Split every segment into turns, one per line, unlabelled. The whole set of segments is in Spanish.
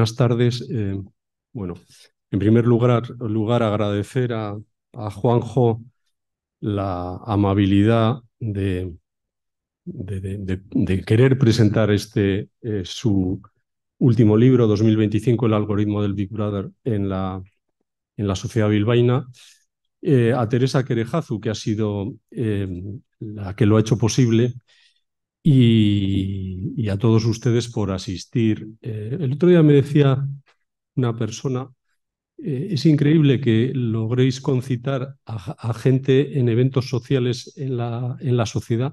buenas tardes. Eh, bueno, en primer lugar, lugar agradecer a, Juanjo la amabilidad de, de, querer presentar este eh, su último libro, 2025, El algoritmo del Big Brother en la, en la sociedad bilbaína. Eh, a Teresa Querejazu, que ha sido la que lo ha hecho posible, y, a todos ustedes por asistir. Eh, el otro día me decía una persona, eh, es increíble que logréis concitar a, gente en eventos sociales en la, en la sociedad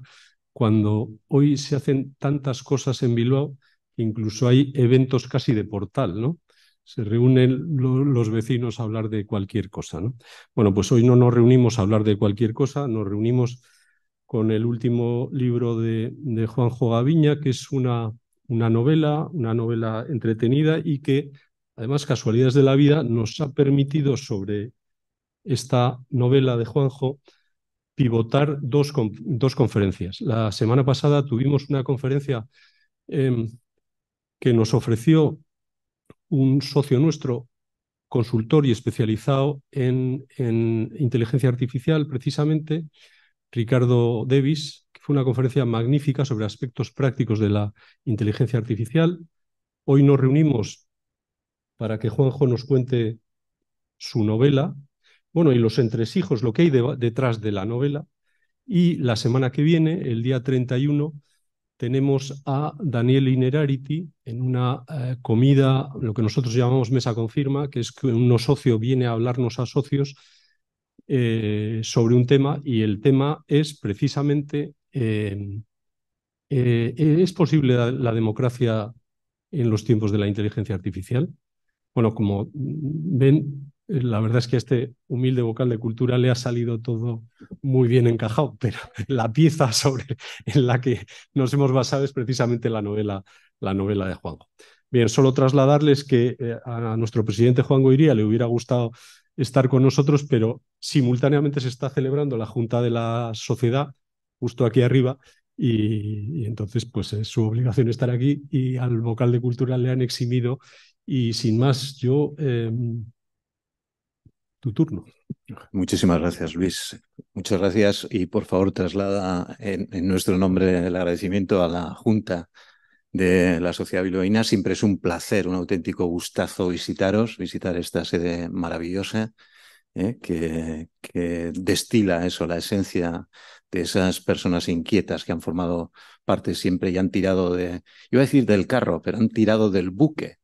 cuando hoy se hacen tantas cosas en Bilbao, incluso hay eventos casi de portal, ¿no? se reúnen los vecinos a hablar de cualquier cosa. ¿no? Bueno, pues hoy no nos reunimos a hablar de cualquier cosa, nos reunimos con el último libro de, Juanjo Gaviña, que es una, una novela, una novela entretenida y que, además, casualidades de la vida, nos ha permitido sobre esta novela de Juanjo pivotar dos, dos conferencias. La semana pasada tuvimos una conferencia em, que nos ofreció un socio nuestro, consultor y especializado en, en inteligencia artificial, precisamente, Ricardo Davis, que fue una conferencia magnífica sobre aspectos prácticos de la inteligencia artificial. Hoy nos reunimos para que Juanjo nos cuente su novela, bueno, y los entresijos, lo que hay detrás de la novela. Y la semana que viene, el día 31, tenemos a Daniel Inerarity en una eh, comida, lo que nosotros llamamos mesa confirma, que es que un socio viene a hablarnos a socios eh, sobre un tema y el tema es precisamente, eh, eh, ¿es posible la, democracia en los tiempos de la inteligencia artificial? Bueno, como ven, la verdad es que a este humilde vocal de cultura le ha salido todo muy bien encajado, pero la pieza sobre en la que nos hemos basado es precisamente la novela, la novela de Juan. Bien, solo trasladarles que a nuestro presidente Juan Goiría le hubiera gustado estar con nosotros, pero simultáneamente se está celebrando la Junta de la Sociedad, justo aquí arriba, y, entonces pues es su obligación estar aquí y al vocal de cultura le han eximido y sin más yo... Em, tu turno.
Muchísimas gracias, Luis. Muchas gracias y por favor traslada en, nuestro nombre el agradecimiento a la Junta de la Sociedad Biloína Siempre es un placer, un auténtico gustazo visitaros, visitar esta sede maravillosa ¿eh? que, destila eso, la esencia de esas personas inquietas que han formado parte siempre y han tirado de, voy a decir del carro, pero han tirado del buque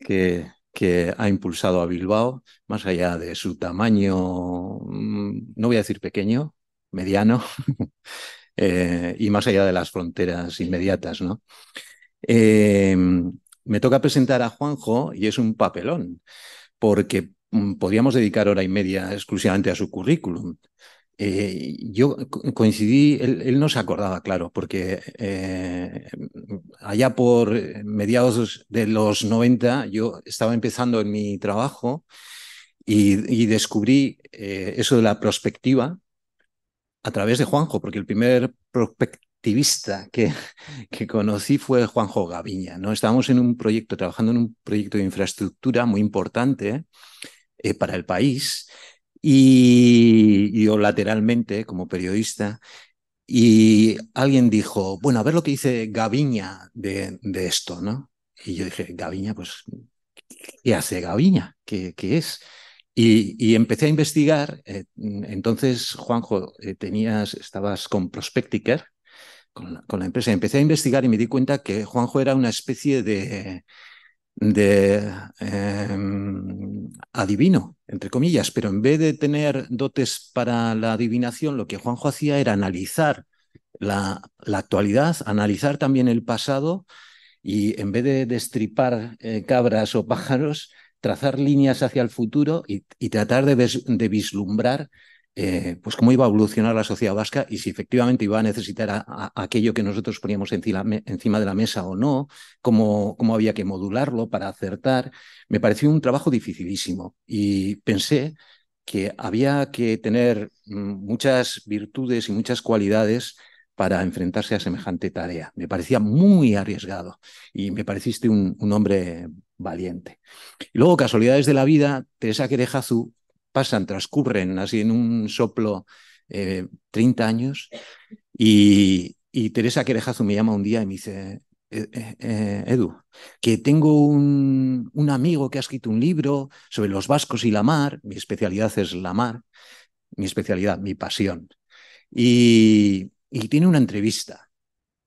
que, que ha impulsado a Bilbao, más allá de su tamaño, mm, no voy a decir pequeño, mediano, eh, y más allá de las fronteras inmediatas, ¿no? Eh, me toca presentar a Juanjo y es un papelón, porque Mm, podíamos dedicar hora y media exclusivamente a su currículum. Eh, yo coincidí, él, no se acordaba, claro, porque eh, allá por eh, mediados de los 90 yo estaba empezando en mi trabajo y, descubrí eso de la prospectiva a través de Juanjo, porque el primer prospectivista que, que conocí fue Juanjo Gaviña. ¿no? Estábamos en un proyecto, trabajando en un proyecto de infraestructura muy importante eh, para el país y yo lateralmente como periodista y alguien dijo, bueno, a ver lo que dice Gaviña de, esto, ¿no? Y yo dije, Gaviña, pues, ¿qué hace Gaviña? ¿Qué, es? Y, empecé a investigar. Eh, entonces, Juanjo, eh, tenías, estabas con Prospectiker, con la, con la, empresa. Empecé a investigar y me di cuenta que Juanjo era una especie de, de em, adivino, entre comillas, pero en vez de tener dotes para la adivinación, lo que Juanjo hacía era analizar la, actualidad, analizar también el pasado y en vez de destripar eh, cabras o pájaros, trazar líneas hacia el futuro y, tratar de vislumbrar eh, pues cómo iba a evolucionar la sociedad vasca y si efectivamente iba a necesitar aquello que nosotros poníamos encima, de la mesa o no, cómo, había que modularlo para acertar. Me pareció un trabajo dificilísimo y pensé que había que tener mm, muchas virtudes y muchas cualidades para enfrentarse a semejante tarea. Me parecía muy arriesgado y me pareciste un, hombre valiente. Y luego, casualidades de la vida, Teresa Querejazu pasan, transcurren así en un soplo 30 eh, años y, Teresa Querejazo me llama un día y me dice, eh, eh, Edu, que tengo un, amigo que ha escrito un libro sobre los vascos y la mar, mi especialidad es la mar, mi especialidad, mi pasión, y tiene una entrevista.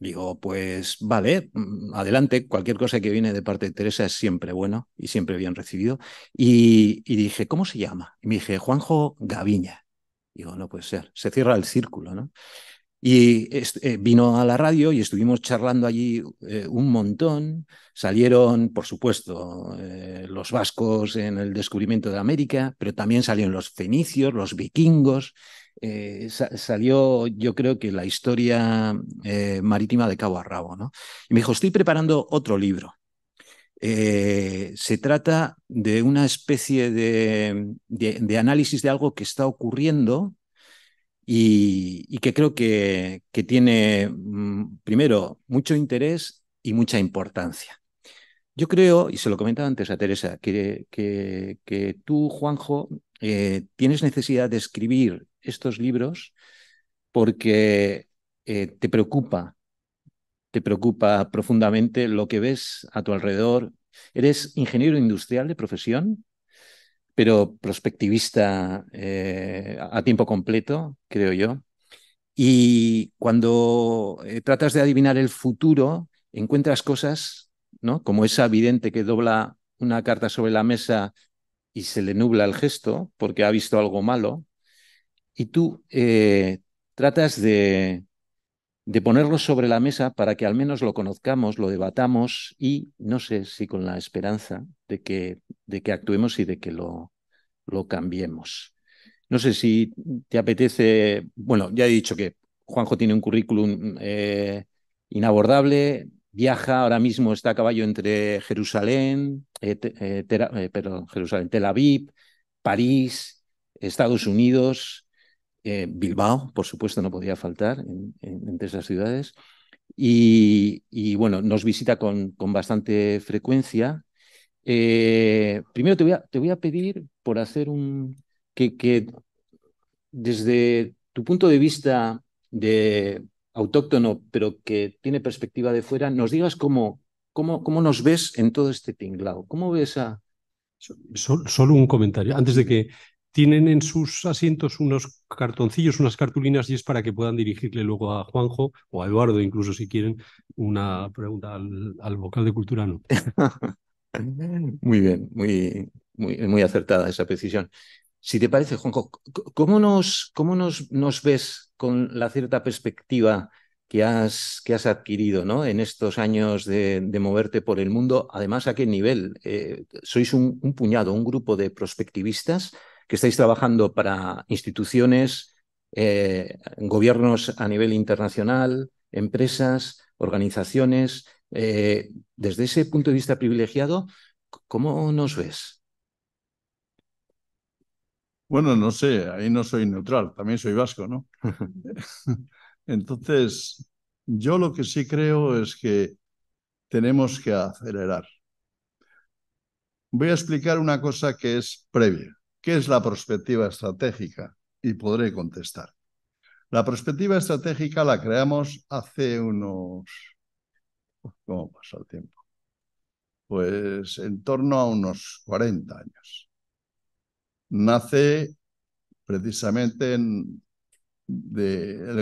Digo, pues vale, mm, adelante, cualquier cosa que viene de parte de Teresa es siempre bueno y siempre bien recibido. Y, dije, ¿cómo se llama? Y me dije, Juanjo Gaviña. Digo, no puede ser, se cierra el círculo, ¿no? Y eh, vino a la radio y estuvimos charlando allí eh, un montón. Salieron, por supuesto, eh, los vascos en el descubrimiento de América, pero también salieron los fenicios, los vikingos. Eh, salió, yo creo que la historia eh, marítima de cabo a rabo, ¿no? Y me dijo, estoy preparando otro libro. Eh, se trata de una especie de, análisis de algo que está ocurriendo y, que creo que, tiene, mm, primero, mucho interés y mucha importancia. Yo creo, y se lo comentaba antes a Teresa, que, que, tú, Juanjo, tienes necesidad de escribir estos libros porque eh, te preocupa, te preocupa profundamente lo que ves a tu alrededor. Eres ingeniero industrial de profesión, pero prospectivista eh, a tiempo completo, creo yo. Y cuando eh, tratas de adivinar el futuro, encuentras cosas, ¿no? Como esa vidente que dobla una carta sobre la mesa y se le nubla el gesto porque ha visto algo malo, y tú eh, tratas de, ponerlo sobre la mesa para que al menos lo conozcamos, lo debatamos y no sé si con la esperanza de que, de que actuemos y de que lo, lo cambiemos. No sé si te apetece, bueno, ya he dicho que Juanjo tiene un currículum eh, inabordable, viaja, ahora mismo está a caballo entre Jerusalén, eh, eh Jerusalén, Tel Aviv, París, Estados Unidos, eh, Bilbao, por supuesto, no podía faltar entre esas ciudades. Y, bueno, nos visita con, bastante frecuencia. Eh, primero te voy, a, te voy, a, pedir por hacer un... Que, desde tu punto de vista de autóctono, pero que tiene perspectiva de fuera, nos digas cómo, cómo, cómo nos ves en todo este tinglao. ¿Cómo ves a,
Solo un comentario, antes de que tienen en sus asientos unos cartoncillos, unas cartulinas, y es para que puedan dirigirle luego a Juanjo o a Eduardo, incluso si quieren, una pregunta al, vocal de Culturano.
muy bien, muy, muy, acertada esa precisión. Si te parece, Juanjo, ¿cómo nos, cómo nos, ves con la cierta perspectiva que has, que has adquirido en estos años de, moverte por el mundo? Además, ¿a qué nivel? Eh, sois un puñado, un grupo de prospectivistas que estáis trabajando para instituciones, eh, gobiernos a nivel internacional, empresas, organizaciones. Eh, desde ese punto de vista privilegiado, ¿cómo nos
ves? Bueno, no sé, ahí no soy neutral, también soy vasco, ¿no? Entonces, yo lo que sí creo es que tenemos que acelerar. Voy a explicar una cosa que es previa. ¿Qué es la perspectiva estratégica? Y podré contestar. La perspectiva estratégica la creamos hace unos... ¿Cómo pasa el tiempo? Pues en torno a unos 40 años. Nace precisamente el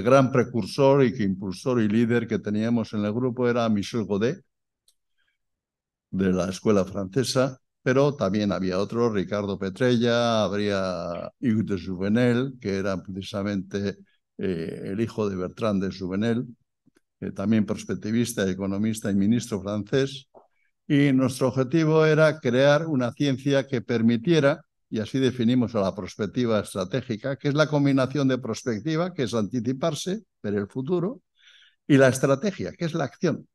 gran precursor y que impulsor y líder que teníamos en el grupo era Michel Godet, de la escuela francesa, pero también había otro, Ricardo Petrella, habría Hugues de Juvenel, que era precisamente eh, el hijo de Bertrand de Juvenel, eh, también prospectivista economista y ministro francés. Y nuestro objetivo era crear una ciencia que permitiera, y así definimos a la perspectiva estratégica, que es la combinación de perspectiva, que es anticiparse, ver el futuro, y la estrategia, que es la acción.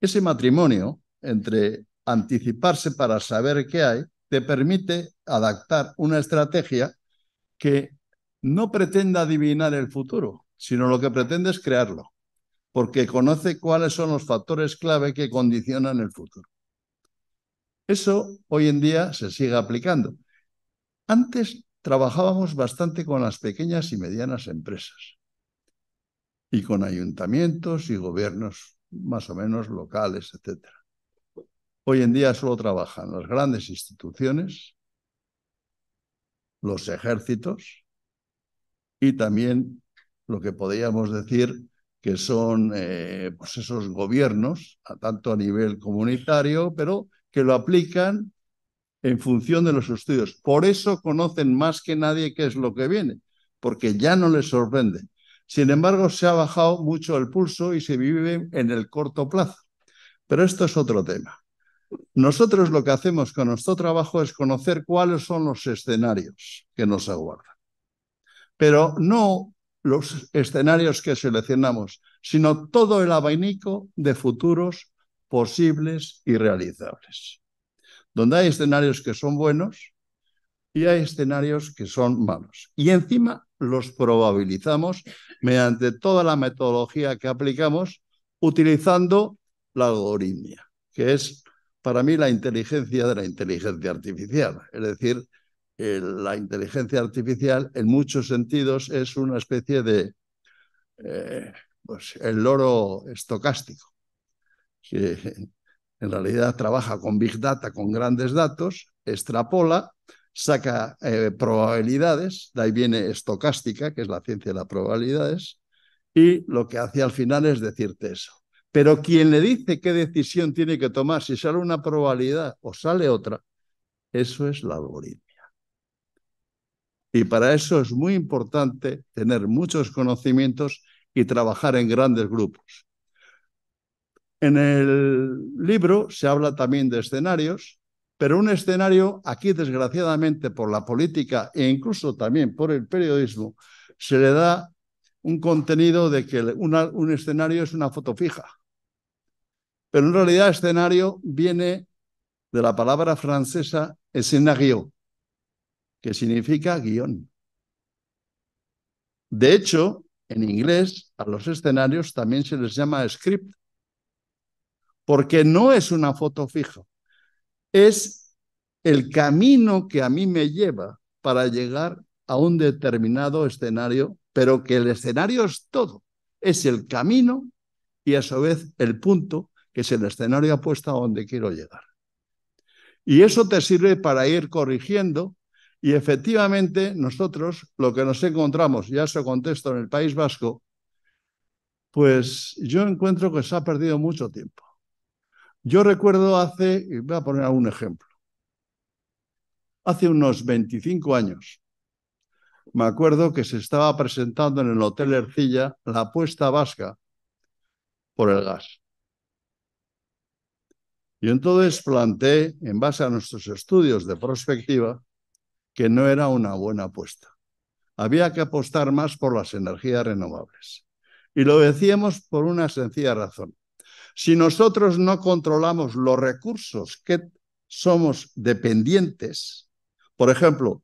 Ese matrimonio entre anticiparse para saber qué hay, te permite adaptar una estrategia que no pretenda adivinar el futuro, sino lo que pretende es crearlo, porque conoce cuáles son los factores clave que condicionan el futuro. Eso hoy en día se sigue aplicando. Antes trabajábamos bastante con las pequeñas y medianas empresas y con ayuntamientos y gobiernos más o menos locales, etcétera. Hoy en día solo trabajan las grandes instituciones, los ejércitos y también lo que podríamos decir que son eh, pues esos gobiernos, a tanto a nivel comunitario, pero que lo aplican en función de los estudios. Por eso conocen más que nadie qué es lo que viene, porque ya no les sorprende. Sin embargo, se ha bajado mucho el pulso y se vive en el corto plazo. Pero esto es otro tema. Nosotros lo que hacemos con nuestro trabajo es conocer cuáles son los escenarios que nos aguardan. Pero no los escenarios que seleccionamos, sino todo el abanico de futuros posibles y realizables. Donde hay escenarios que son buenos y hay escenarios que son malos. Y encima los probabilizamos mediante toda la metodología que aplicamos utilizando la algoritmia, que es para mí la inteligencia de la inteligencia artificial. Es decir, la inteligencia artificial en muchos sentidos es una especie de eh, pues, el loro estocástico, que en realidad trabaja con big data, con grandes datos, extrapola, saca eh, probabilidades, de ahí viene estocástica, que es la ciencia de las probabilidades, y lo que hace al final es decirte eso. Pero quien le dice qué decisión tiene que tomar, si sale una probabilidad o sale otra, eso es la algoritmia. Y para eso es muy importante tener muchos conocimientos y trabajar en grandes grupos. En el libro se habla también de escenarios, pero un escenario aquí desgraciadamente por la política e incluso también por el periodismo se le da un contenido de que un escenario es una foto fija. Pero en realidad escenario viene de la palabra francesa escenario, que significa guión. De hecho, en inglés a los escenarios también se les llama script, porque no es una foto fija, es el camino que a mí me lleva para llegar a un determinado escenario, pero que el escenario es todo, es el camino y a su vez el punto que es el escenario apuesta a donde quiero llegar. Y eso te sirve para ir corrigiendo y efectivamente nosotros lo que nos encontramos, ya se contesto en el País Vasco, pues yo encuentro que se ha perdido mucho tiempo. Yo recuerdo hace, y voy a poner un ejemplo, hace unos 25 años, me acuerdo que se estaba presentando en el Hotel Ercilla la apuesta vasca por el gas. Y entonces planteé, en base a nuestros estudios de prospectiva, que no era una buena apuesta. Había que apostar más por las energías renovables. Y lo decíamos por una sencilla razón. Si nosotros no controlamos los recursos que somos dependientes, por ejemplo,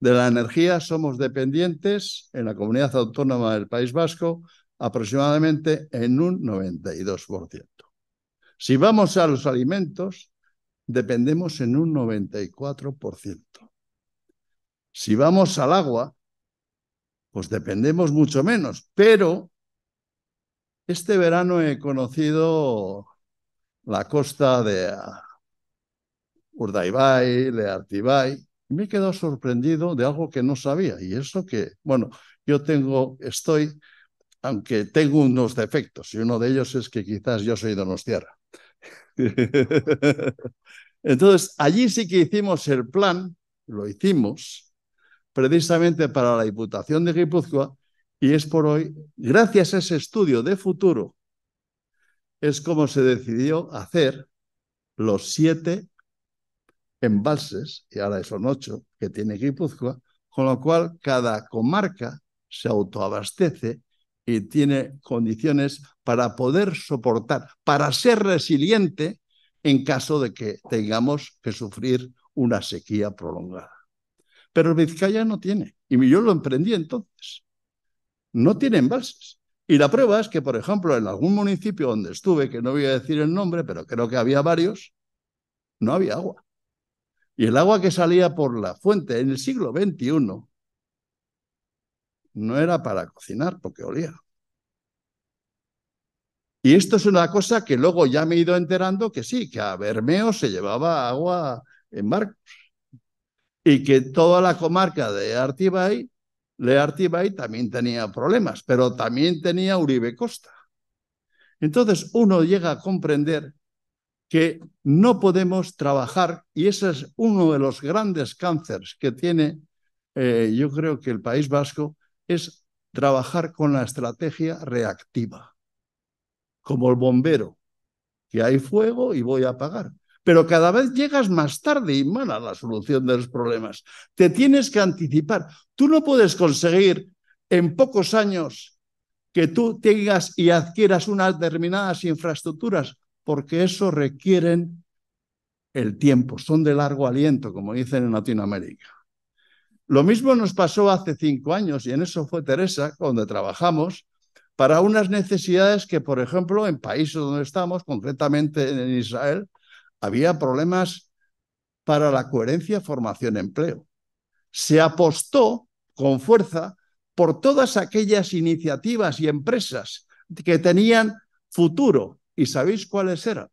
de la energía somos dependientes en la comunidad autónoma del País Vasco aproximadamente en un 92%. Si vamos a los alimentos, dependemos en un 94%. Si vamos al agua, pues dependemos mucho menos. Pero este verano he conocido la costa de Urdaibai, Leartibai. y me he quedado sorprendido de algo que no sabía. Y eso que, bueno, yo tengo, estoy, aunque tengo unos defectos, y uno de ellos es que quizás yo soy donostiarra. Entonces, allí sí que hicimos el plan, lo hicimos, precisamente para la Diputación de Guipúzcoa, y es por hoy, gracias a ese estudio de futuro, es como se decidió hacer los siete embalses, y ahora son ocho, que tiene Guipúzcoa, con lo cual cada comarca se autoabastece y tiene condiciones para poder soportar, para ser resiliente en caso de que tengamos que sufrir una sequía prolongada. Pero Vizcaya no tiene, y yo lo emprendí entonces. No tiene embalses. Y la prueba es que, por ejemplo, en algún municipio donde estuve, que no voy a decir el nombre, pero creo que había varios, no había agua. Y el agua que salía por la fuente en el siglo XXI no era para cocinar porque olía. Y esto es una cosa que luego ya me he ido enterando que sí, que a Bermeo se llevaba agua en barcos. Y que toda la comarca de Artibay, le Artibay también tenía problemas, pero también tenía Uribe Costa. Entonces uno llega a comprender que no podemos trabajar, y ese es uno de los grandes cánceres que tiene, eh, yo creo que el País Vasco, es trabajar con la estrategia reactiva, como el bombero, que hay fuego y voy a apagar. Pero cada vez llegas más tarde y mala la solución de los problemas. Te tienes que anticipar. Tú no puedes conseguir en pocos años que tú tengas y adquieras unas determinadas infraestructuras, porque eso requieren el tiempo, son de largo aliento, como dicen en Latinoamérica. Lo mismo nos pasó hace cinco años, y en eso fue Teresa, donde trabajamos, para unas necesidades que, por ejemplo, en países donde estamos, concretamente en Israel, había problemas para la coherencia formación-empleo. Se apostó con fuerza por todas aquellas iniciativas y empresas que tenían futuro. ¿Y sabéis cuáles eran?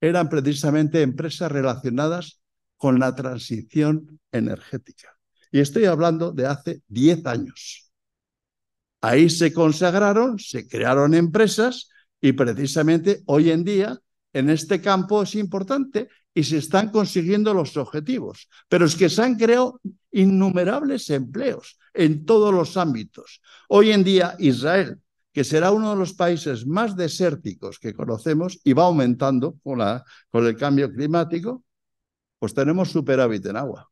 Eran precisamente empresas relacionadas con la transición energética. Y estoy hablando de hace 10 años. Ahí se consagraron, se crearon empresas y precisamente hoy en día en este campo es importante y se están consiguiendo los objetivos. Pero es que se han creado innumerables empleos en todos los ámbitos. Hoy en día Israel, que será uno de los países más desérticos que conocemos y va aumentando con, la, con el cambio climático, pues tenemos superávit en agua.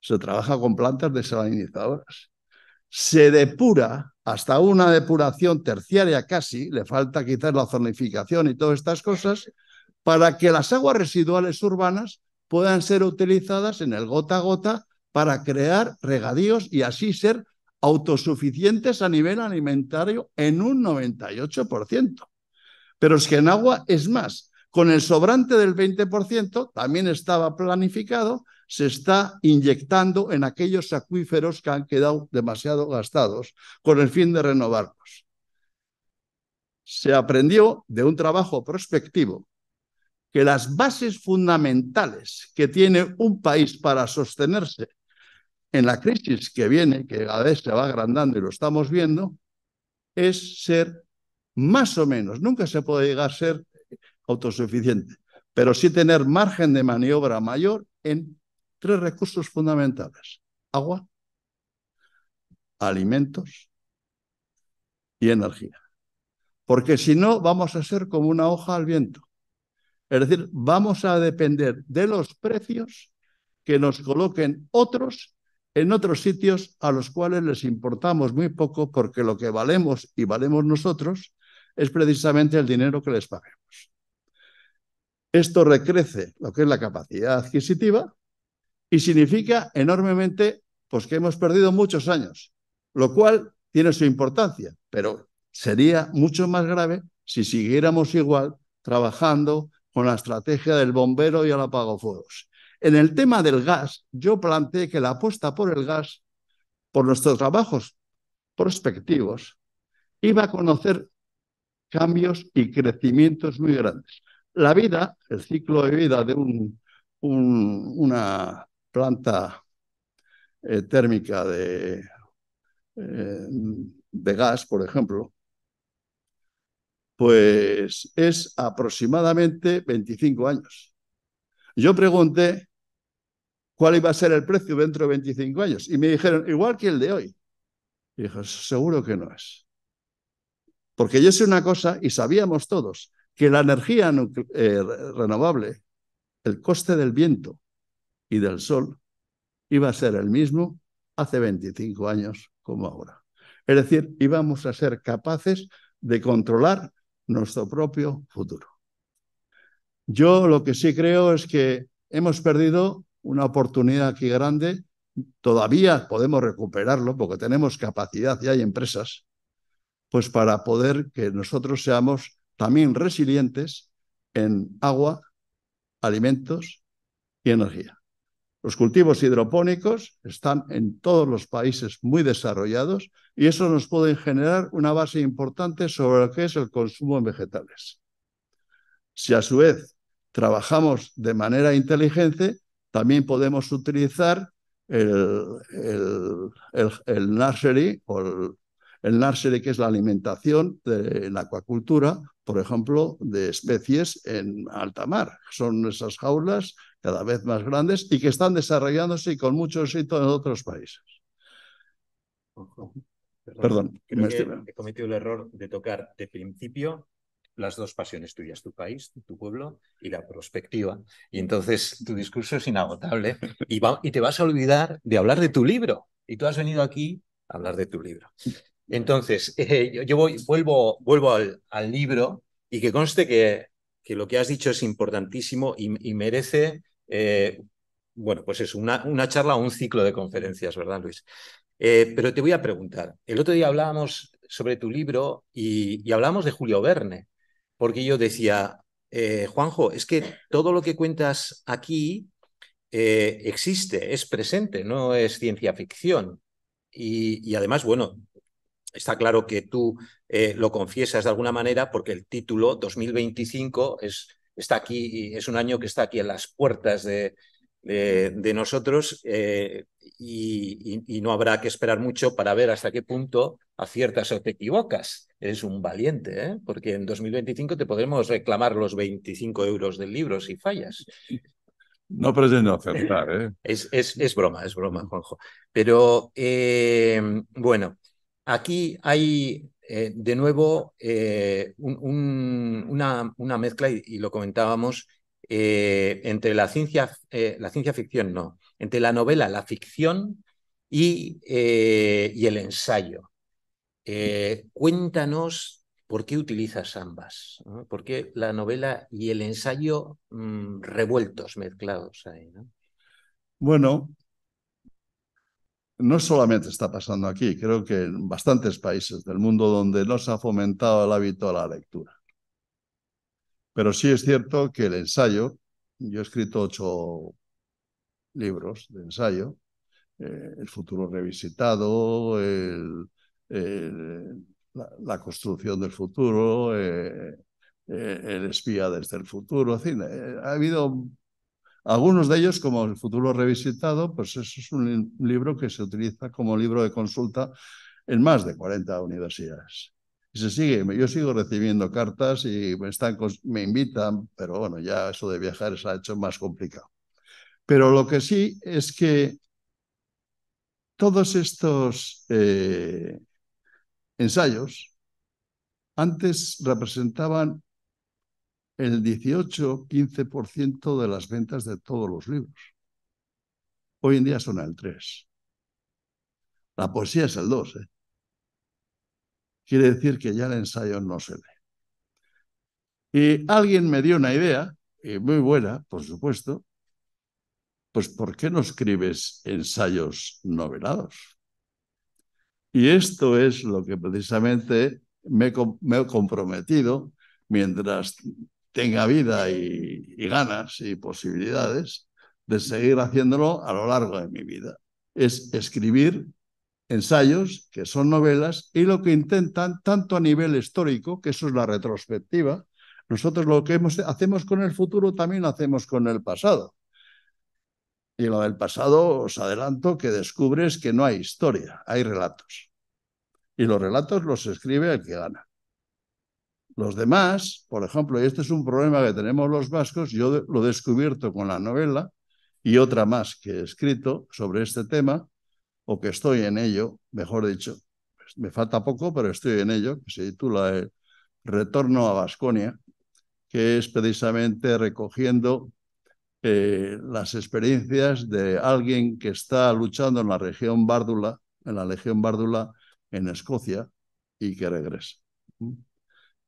Se trabaja con plantas desalinizadoras. Se depura hasta una depuración terciaria casi, le falta quizás la zonificación y todas estas cosas, para que las aguas residuales urbanas puedan ser utilizadas en el gota a gota para crear regadíos y así ser autosuficientes a nivel alimentario en un 98%. Pero es que en agua es más, con el sobrante del 20%, también estaba planificado, se está inyectando en aquellos acuíferos que han quedado demasiado gastados con el fin de renovarlos. Se aprendió de un trabajo prospectivo que las bases fundamentales que tiene un país para sostenerse en la crisis que viene, que a veces se va agrandando y lo estamos viendo, es ser más o menos, nunca se puede llegar a ser autosuficiente, pero sí tener margen de maniobra mayor en tres recursos fundamentales. Agua, alimentos y energía. Porque si no, vamos a ser como una hoja al viento. Es decir, vamos a depender de los precios que nos coloquen otros en otros sitios a los cuales les importamos muy poco porque lo que valemos y valemos nosotros es precisamente el dinero que les pagamos esto recrece lo que es la capacidad adquisitiva y significa enormemente pues, que hemos perdido muchos años, lo cual tiene su importancia, pero sería mucho más grave si siguiéramos igual trabajando con la estrategia del bombero y el apagafuegos. En el tema del gas, yo planteé que la apuesta por el gas, por nuestros trabajos prospectivos, iba a conocer cambios y crecimientos muy grandes la vida, el ciclo de vida de una planta eh, térmica de, eh, de gas, por ejemplo, pues es aproximadamente 25 años. Yo pregunté cuál iba a ser el precio dentro de 25 años y me dijeron, igual que el de hoy. Y dije, seguro que no es. Porque yo sé una cosa y sabíamos todos, que la energía eh, renovable, el coste del viento y del sol, iba a ser el mismo hace 25 años como ahora. Es decir, íbamos a ser capaces de controlar nuestro propio futuro. Yo lo que sí creo es que hemos perdido una oportunidad aquí grande. Todavía podemos recuperarlo porque tenemos capacidad y hay empresas, pues para poder que nosotros seamos también resilientes en agua, alimentos y energía. Los cultivos hidropónicos están en todos los países muy desarrollados y eso nos puede generar una base importante sobre lo que es el consumo en vegetales. Si a su vez trabajamos de manera inteligente, también podemos utilizar el, nursery o el, nursery que es la alimentación de la acuacultura por ejemplo, de especies en alta mar. Son esas jaulas cada vez más grandes y que están desarrollándose y con mucho éxito en otros países. Perdón, he
cometido el error de tocar de principio las dos pasiones tuyas, tu país, tu pueblo y la prospectiva. Y entonces tu discurso es inagotable y te vas a olvidar de hablar de tu libro. Y tú has venido aquí a hablar de tu libro. Entonces, eh, yo, vuelvo, vuelvo al, libro y que conste que, que, lo que has dicho es importantísimo y, merece, eh, bueno, pues es una, una charla o un ciclo de conferencias, ¿verdad, Luis? Eh, pero te voy a preguntar, el otro día hablábamos sobre tu libro y, y hablamos de Julio Verne, porque yo decía, Juanjo, es que todo lo que cuentas aquí existe, es presente, no es ciencia ficción. Y, y, además, bueno, está claro que tú eh, lo confiesas de alguna manera porque el título 2025 es, está aquí, es un año que está aquí en las puertas de, nosotros eh, y, no habrá que esperar mucho para ver hasta qué punto aciertas o te equivocas. Eres un valiente, ¿eh? porque en 2025 te podremos reclamar los 25 euros del libro si fallas.
No pretendo acertar,
¿eh? Es, broma, es broma, Juanjo. Pero eh, bueno, Aquí hay eh, de nuevo eh, una, mezcla, y, lo comentábamos, eh, entre la ciencia, la ciencia ficción, no, entre la novela, la ficción y, el ensayo. cuéntanos por qué utilizas ambas, por qué la novela y el ensayo mm, revueltos, mezclados ahí. ¿no?
Bueno, no solamente está pasando aquí, creo que en bastantes países del mundo donde no se ha fomentado el hábito a la lectura. Pero sí es cierto que el ensayo, yo he escrito ocho libros de ensayo, eh, El futuro revisitado, la, construcción del futuro, eh, eh, el espía desde el futuro, ha habido algunos de ellos, como El futuro revisitado, pues eso es un libro que se utiliza como libro de consulta en más de 40 universidades. Y se sigue, yo sigo recibiendo cartas y me, están, me invitan, pero bueno, ya eso de viajar se ha hecho más complicado. Pero lo que sí es que todos estos eh, ensayos antes representaban el 18-15% de las ventas de todos los libros. Hoy en día son el 3. La poesía es el 2. ¿eh? Quiere decir que ya el ensayo no se lee. Y alguien me dio una idea, y muy buena, por supuesto, pues ¿por qué no escribes ensayos novelados? Y esto es lo que precisamente me, me he comprometido mientras tenga vida y, ganas y posibilidades de seguir haciéndolo a lo largo de mi vida. Es escribir ensayos, que son novelas, y lo que intentan, tanto a nivel histórico, que eso es la retrospectiva, nosotros lo que hacemos con el futuro también lo hacemos con el pasado. Y lo del pasado os adelanto que descubres que no hay historia, hay relatos. Y los relatos los escribe el que gana. Los demás, por ejemplo, y este es un problema que tenemos los vascos, yo lo he descubierto con la novela y otra más que he escrito sobre este tema, o que estoy en ello, mejor dicho, pues me falta poco, pero estoy en ello, que se titula El eh, Retorno a Vasconia, que es precisamente recogiendo eh, las experiencias de alguien que está luchando en la región Bárdula, en la legión Bárdula en Escocia, y que regresa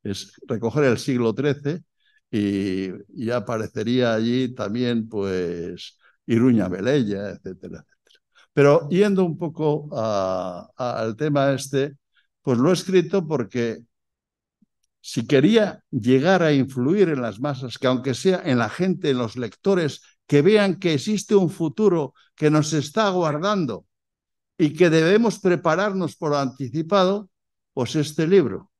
es recoger el siglo XIII y, ya aparecería allí también, pues, Iruña Belella, etcétera, etcétera. Pero yendo un poco al tema este, pues lo he escrito porque si quería llegar a influir en las masas, que aunque sea en la gente, en los lectores, que vean que existe un futuro que nos está aguardando y que debemos prepararnos por anticipado, pues este libro.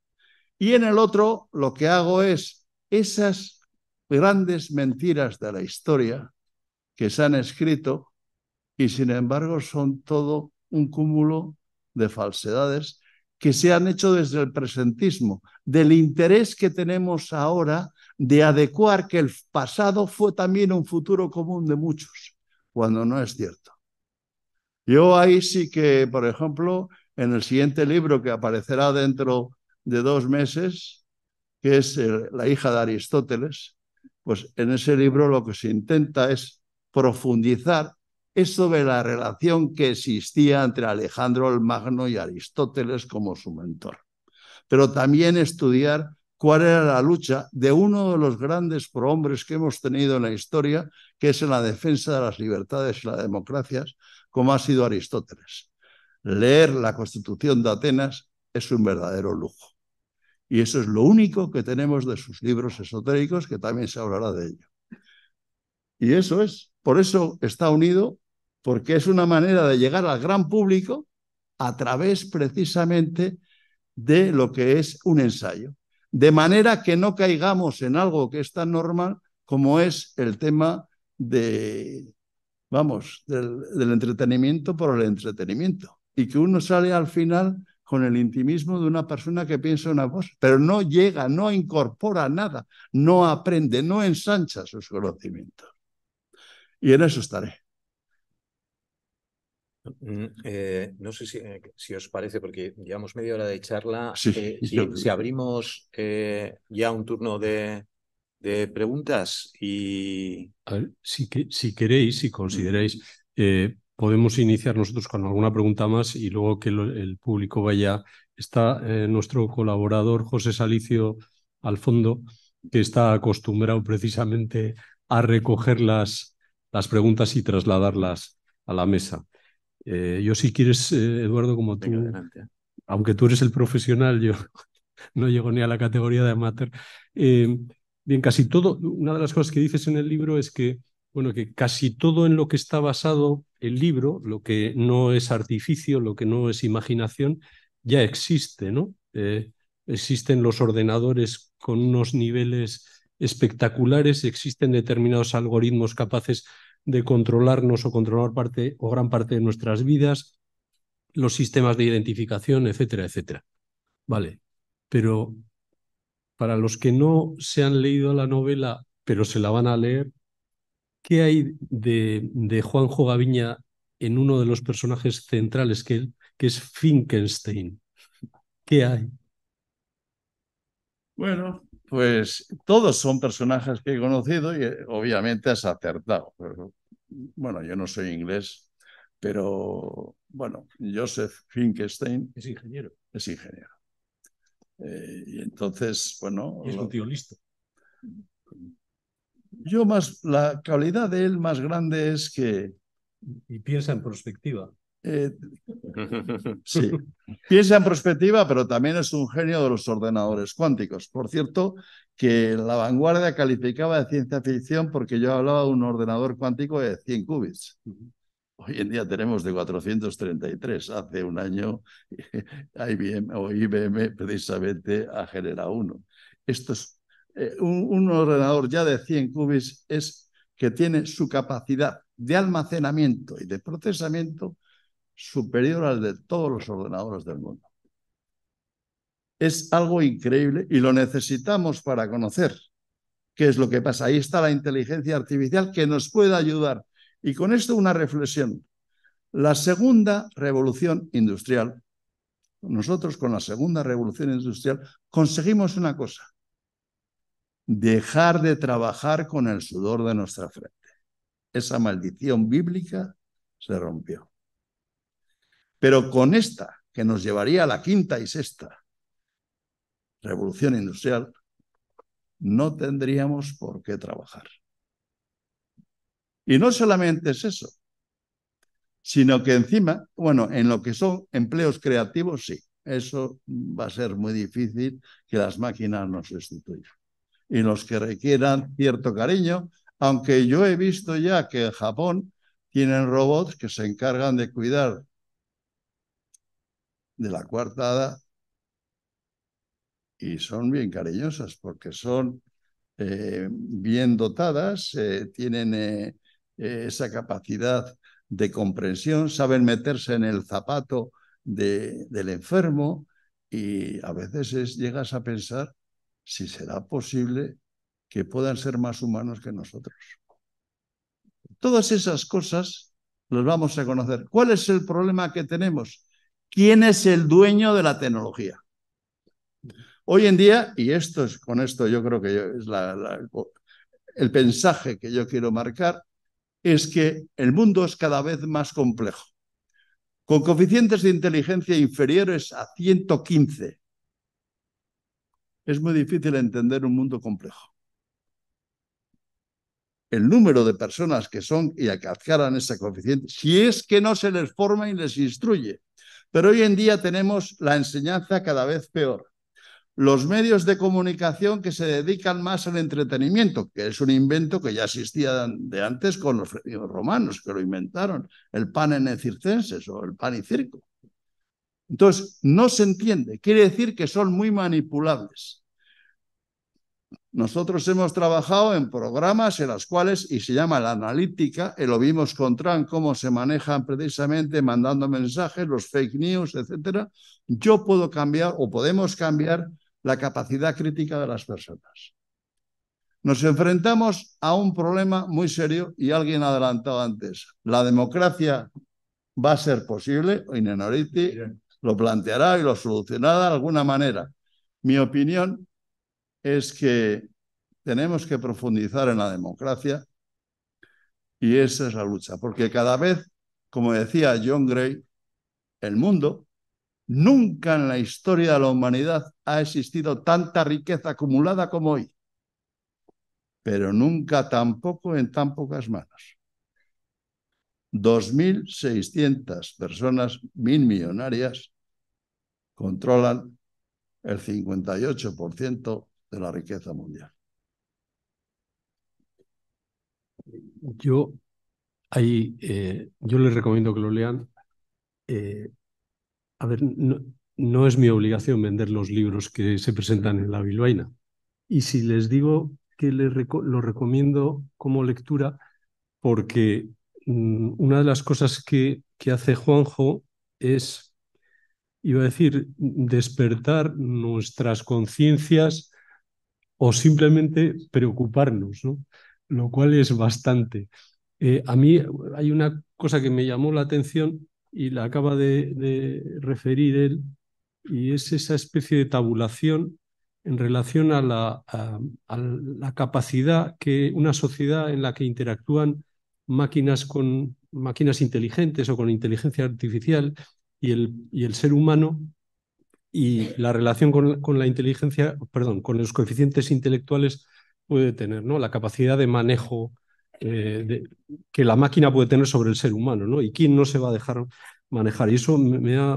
Y en el otro lo que hago es esas grandes mentiras de la historia que se han escrito y sin embargo son todo un cúmulo de falsedades que se han hecho desde el presentismo, del interés que tenemos ahora de adecuar que el pasado fue también un futuro común de muchos, cuando no es cierto. Yo ahí sí que, por ejemplo, en el siguiente libro que aparecerá dentro de dos meses, que es eh, la hija de Aristóteles, pues en ese libro lo que se intenta es profundizar eso de la relación que existía entre Alejandro el Magno y Aristóteles como su mentor, pero también estudiar cuál era la lucha de uno de los grandes prohombres que hemos tenido en la historia, que es en la defensa de las libertades y las democracias, como ha sido Aristóteles. Leer la Constitución de Atenas es un verdadero lujo. Y eso es lo único que tenemos de sus libros esotéricos, que también se hablará de ello. Y eso es, por eso está unido, porque es una manera de llegar al gran público a través precisamente de lo que es un ensayo. De manera que no caigamos en algo que es tan normal como es el tema de, vamos, del entretenimiento por el entretenimiento. Y que uno sale al final con el intimismo de una persona que piensa una voz, pero no llega, no incorpora nada, no aprende, no ensancha sus conocimientos. Y en eso estaré.
Mm, eh, no sé eh, si, os parece, porque llevamos media hora de charla. Eh, si, abrimos ya un turno de, preguntas y...
Ver, si, queréis, si consideráis, podemos iniciar nosotros con alguna pregunta más y luego que el público vaya. Está eh, nuestro colaborador José Salicio al fondo, que está acostumbrado precisamente a recoger las, las preguntas y trasladarlas a la mesa. Eh, yo si quieres, eh, Eduardo, como tú, aunque tú eres el profesional, yo no llego ni a la categoría de amateur. bien, casi todo, una de las cosas que dices en el libro es que bueno, que casi todo en lo que está basado el libro, lo que no es artificio, lo que no es imaginación, ya existe, ¿no? Eh, existen los ordenadores con unos niveles espectaculares, existen determinados algoritmos capaces de controlarnos o controlar parte o gran parte de nuestras vidas, los sistemas de identificación, etcétera, etcétera. Vale, pero para los que no se han leído la novela, pero se la van a leer, ¿Qué hay de, de Juanjo Gaviña en uno de los personajes centrales que, que es Finkenstein?
¿Qué hay? Bueno, pues todos son personajes que he conocido y obviamente has acertado. Bueno, yo no soy inglés, pero bueno, Joseph Finkenstein es ingeniero. Es ingeniero. Eh, y entonces, bueno. es un tío listo yo más, la calidad de él más grande es que... Y piensa en perspectiva. Eh,
sí,
piensa en perspectiva, pero también es un genio de los ordenadores cuánticos. Por cierto, que la vanguardia calificaba de ciencia ficción porque yo hablaba de un ordenador cuántico de 100 qubits. Hoy en día tenemos de 433. Hace un año IBM precisamente ha generado uno. Esto es eh, un, ordenador ya de 100 cubis es que tiene su capacidad de almacenamiento y de procesamiento superior al de todos los ordenadores del mundo. Es algo increíble y lo necesitamos para conocer qué es lo que pasa. Ahí está la inteligencia artificial que nos puede ayudar. Y con esto una reflexión. La segunda revolución industrial, nosotros con la segunda revolución industrial conseguimos una cosa, dejar de trabajar con el sudor de nuestra frente. Esa maldición bíblica se rompió. Pero con esta, que nos llevaría a la quinta y sexta revolución industrial, no tendríamos por qué trabajar. Y no solamente es eso, sino que encima, bueno, en lo que son empleos creativos, sí, eso va a ser muy difícil que las máquinas nos sustituyan y los que requieran cierto cariño, aunque yo he visto ya que en Japón tienen robots que se encargan de cuidar de la cuartada y son bien cariñosas porque son eh, bien dotadas, eh, tienen eh, esa capacidad de comprensión, saben meterse en el zapato de, del enfermo y a veces llegas a pensar si será posible, que puedan ser más humanos que nosotros. Todas esas cosas las vamos a conocer. ¿Cuál es el problema que tenemos? ¿Quién es el dueño de la tecnología? Hoy en día, y esto con esto yo creo que es el mensaje que yo quiero marcar, es que el mundo es cada vez más complejo. Con coeficientes de inteligencia inferiores a 115 es muy difícil entender un mundo complejo. El número de personas que son y alcanzaran ese coeficiente, si es que no se les forma y les instruye. Pero hoy en día tenemos la enseñanza cada vez peor. Los medios de comunicación que se dedican más al entretenimiento, que es un invento que ya existía de antes con los romanos que lo inventaron, el pan en el circenses o el pan y circo. Entonces, no se entiende, quiere decir que son muy manipulables. Nosotros hemos trabajado en programas en los cuales, y se llama la analítica, y lo vimos con Trump, cómo se manejan precisamente mandando mensajes, los fake news, etc. Yo puedo cambiar o podemos cambiar la capacidad crítica de las personas. Nos enfrentamos a un problema muy serio y alguien ha adelantado antes. La democracia va a ser posible, Inenoriti lo planteará y lo solucionará de alguna manera. Mi opinión es que tenemos que profundizar en la democracia y esa es la lucha, porque cada vez, como decía John Gray, el mundo, nunca en la historia de la humanidad ha existido tanta riqueza acumulada como hoy, pero nunca tampoco en tan pocas manos. 2.600 personas mil millonarias controlan el 58% de la riqueza mundial.
Yo, ahí, eh, yo les recomiendo que lo lean. Eh, a ver, no, es mi obligación vender los libros que se presentan en la Bilbaína. Y si les digo que les lo recomiendo como lectura, porque mm, una de las cosas que, que hace Juanjo es iba a decir, despertar nuestras conciencias o simplemente preocuparnos, ¿no? lo cual es bastante. Eh, a mí hay una cosa que me llamó la atención y la acaba de, referir él, y es esa especie de tabulación en relación a la, la capacidad que una sociedad en la que interactúan máquinas con máquinas inteligentes o con inteligencia artificial y el, ser humano y la relación con, la inteligencia, perdón, con los coeficientes intelectuales puede tener, ¿no? La capacidad de manejo eh, que la máquina puede tener sobre el ser humano, ¿no? Y quién no se va a dejar manejar. Y eso me ha,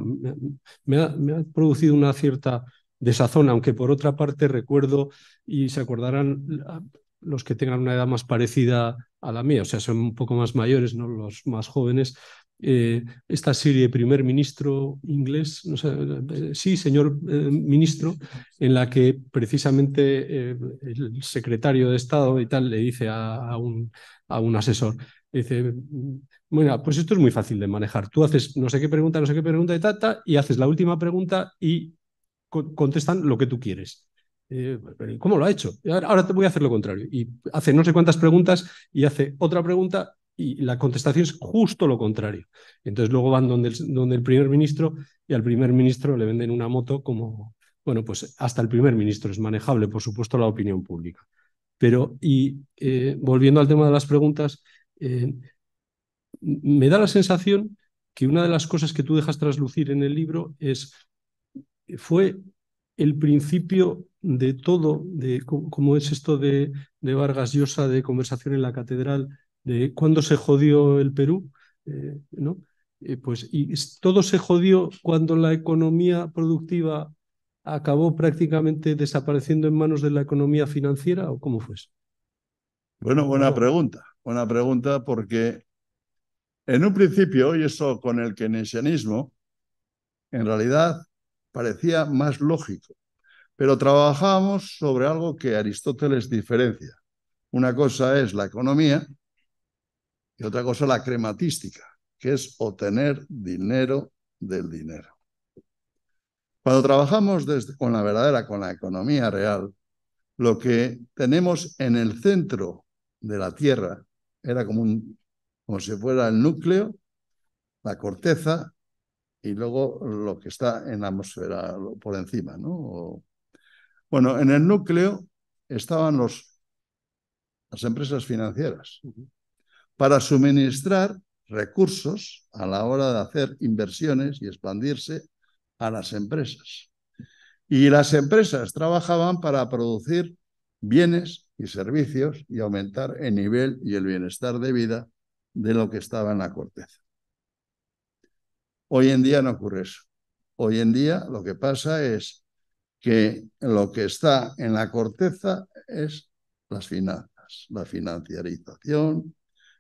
me me ha producido una cierta desazón, aunque por otra parte recuerdo, y se acordarán los que tengan una edad más parecida a la mía, o sea, son un poco más mayores, ¿no? Los más jóvenes, eh, esta serie Primer Ministro inglés, eh, sí, señor eh, ministro, en la que precisamente el secretario de Estado y tal le dice a, un, a un asesor, dice, bueno, pues esto es muy fácil de manejar. Tú haces no sé qué pregunta, no sé qué pregunta y tata, y haces la última pregunta y contestan lo que tú quieres. ¿Cómo lo ha hecho? Ahora te voy a hacer lo contrario. Y hace no sé cuántas preguntas y hace otra pregunta y la contestación es justo lo contrario. Entonces luego van donde el, donde el primer ministro y al primer ministro le venden una moto como, bueno, pues hasta el primer ministro es manejable, por supuesto, la opinión pública. Pero, y eh, volviendo al tema de las preguntas, eh, me da la sensación que una de las cosas que tú dejas traslucir en el libro es, fue el principio de todo, de cómo, es esto de, de Vargas Llosa, de conversación en la catedral, de cuándo se jodió el Perú, eh, ¿no? Eh, pues y todo se jodió cuando la economía productiva acabó prácticamente desapareciendo en manos de la economía financiera o cómo fue eso?
Bueno, buena pregunta. Buena pregunta porque en un principio, y eso con el keynesianismo, en realidad parecía más lógico, pero trabajábamos sobre algo que Aristóteles diferencia. Una cosa es la economía y otra cosa, la crematística, que es obtener dinero del dinero. Cuando trabajamos desde, con la verdadera, con la economía real, lo que tenemos en el centro de la Tierra era como, un, como si fuera el núcleo, la corteza y luego lo que está en la atmósfera por encima. ¿no? bueno, en el núcleo estaban los, las empresas financieras para suministrar recursos a la hora de hacer inversiones y expandirse a las empresas. Y las empresas trabajaban para producir bienes y servicios y aumentar el nivel y el bienestar de vida de lo que estaba en la corteza. Hoy en día no ocurre eso. Hoy en día lo que pasa es que lo que está en la corteza es las finanzas, la financiarización,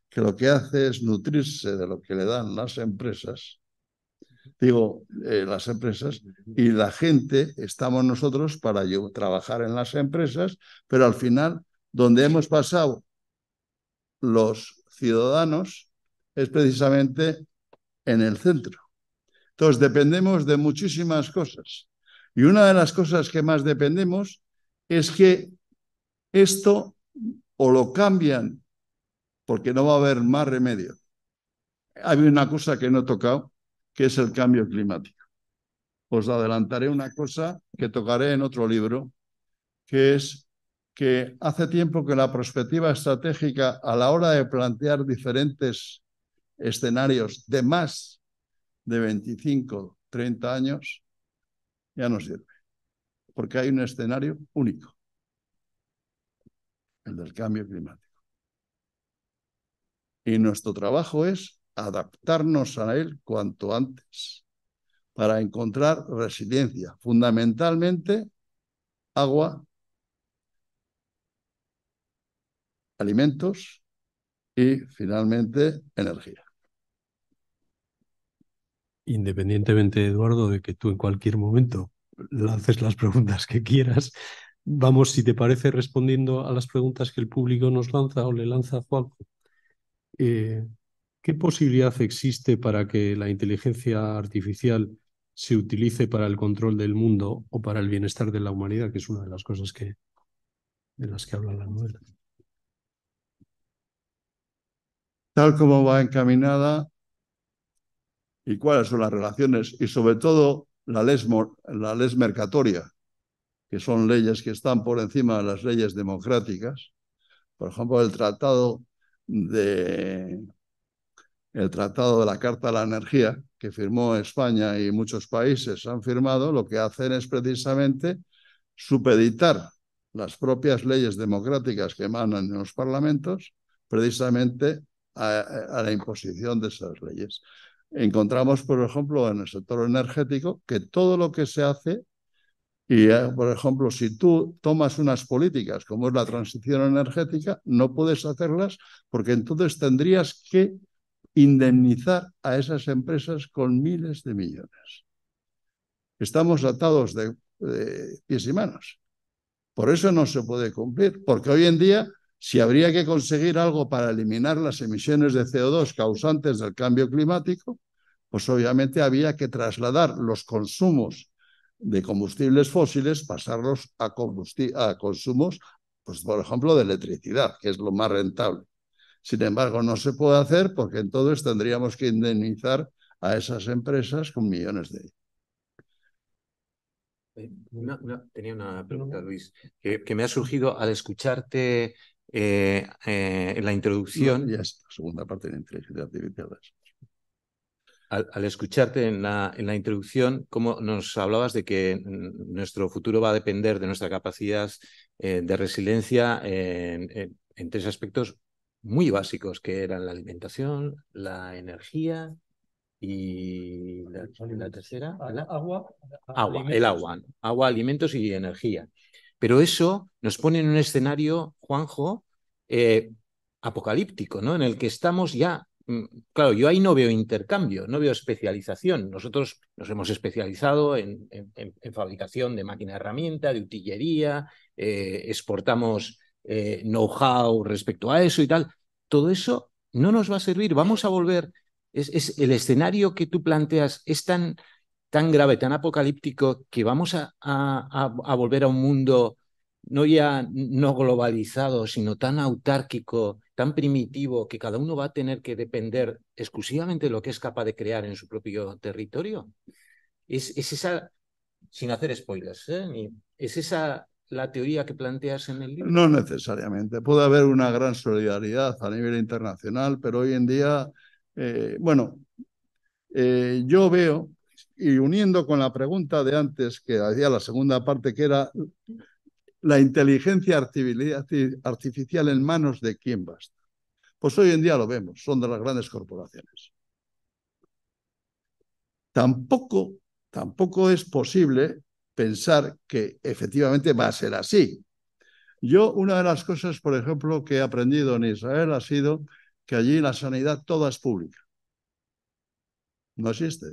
que lo que hace es nutrirse de lo que le dan las empresas, digo, eh, las empresas, y la gente, estamos nosotros para trabajar en las empresas, pero al final, donde hemos pasado los ciudadanos es precisamente en el centro. Entonces, dependemos de muchísimas cosas. Y una de las cosas que más dependemos es que esto o lo cambian porque no va a haber más remedio. Hay una cosa que no he tocado, que es el cambio climático. Os adelantaré una cosa que tocaré en otro libro, que es que hace tiempo que la perspectiva estratégica a la hora de plantear diferentes escenarios de más de 25, 30 años, ya no sirve, porque hay un escenario único, el del cambio climático. Y nuestro trabajo es adaptarnos a él cuanto antes para encontrar resiliencia, fundamentalmente agua, alimentos y finalmente energía.
Independientemente, Eduardo, de que tú en cualquier momento lances las preguntas que quieras, vamos, si te parece, respondiendo a las preguntas que el público nos lanza o le lanza a Juanjo. Eh, ¿qué posibilidad existe para que la inteligencia artificial se utilice para el control del mundo o para el bienestar de la humanidad, que es una de las cosas que, de las que
habla la novela? Tal como va encaminada y cuáles son las relaciones y sobre todo la les, la les mercatoria, que son leyes que están por encima de las leyes democráticas. Por ejemplo, el Tratado de el Tratado de la Carta de la Energía que firmó España y muchos países han firmado, lo que hacen es precisamente supeditar las propias leyes democráticas que emanan en los parlamentos precisamente a, a, la imposición de esas leyes. Encontramos, por ejemplo, en el sector energético que todo lo que se hace y, eh, por ejemplo, si tú tomas unas políticas como es la transición energética, no puedes hacerlas porque entonces tendrías que indemnizar a esas empresas con miles de millones. Estamos atados de, pies y manos. Por eso no se puede cumplir, porque hoy en día, si habría que conseguir algo para eliminar las emisiones de CO2 causantes del cambio climático, pues obviamente había que trasladar los consumos de combustibles fósiles, pasarlos a, a consumos, pues, por ejemplo, de electricidad, que es lo más rentable. Sin embargo, no se puede hacer porque entonces tendríamos que indemnizar a esas empresas con millones de
eh, tenía una pregunta, Luis,
que, me ha surgido al
escucharte eh, eh, en la introducción. ya es la segunda parte de inteligencia artificial. Al, escucharte en la, en la introducción, cómo nos hablabas de que nuestro futuro va a depender de nuestra capacidad eh, de resiliencia en, tres aspectos muy básicos, que eran la alimentación, la energía y la, tercera, El agua, el agua, agua, alimentos y energía. Pero eso nos pone en un escenario, Juanjo, eh, apocalíptico, ¿no? En el que estamos ya Mm, claro, yo ahí no veo intercambio, no veo especialización. Nosotros nos hemos especializado en, fabricación de máquina herramienta, de utillería, eh, exportamos eh, know-how respecto a eso y tal. Todo eso no nos va a servir. Vamos a volver. Es, el escenario que tú planteas es tan, tan grave, tan apocalíptico, que vamos a volver a un mundo no ya no globalizado, sino tan autárquico, tan primitivo, que cada uno va a tener que depender exclusivamente de lo que es capaz de crear en su propio territorio. Es, es esa, sin hacer spoilers, ¿eh? es esa la teoría que planteas en el libro. No
necesariamente. Puede haber una gran solidaridad a nivel internacional, pero hoy en día, eh, bueno, eh, yo veo, y uniendo con la pregunta de antes que hacía la segunda parte, que era la inteligencia artificial en manos de quién basta. Pues hoy en día lo vemos, son de las grandes corporaciones. Tampoco, tampoco es posible pensar que efectivamente va a ser así. Yo, una de las cosas, por ejemplo, que he aprendido en Israel ha sido que allí la sanidad toda es pública. No existe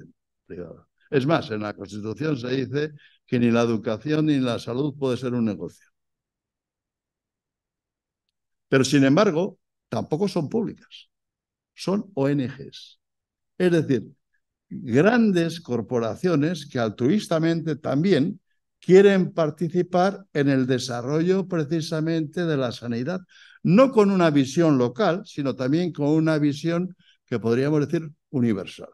privada. Es más, en la Constitución se dice que ni la educación ni la salud puede ser un negocio. Pero sin embargo, tampoco son públicas, son ONGs. Es decir, grandes corporaciones que altruistamente también quieren participar en el desarrollo precisamente de la sanidad, no con una visión local, sino también con una visión que podríamos decir universal.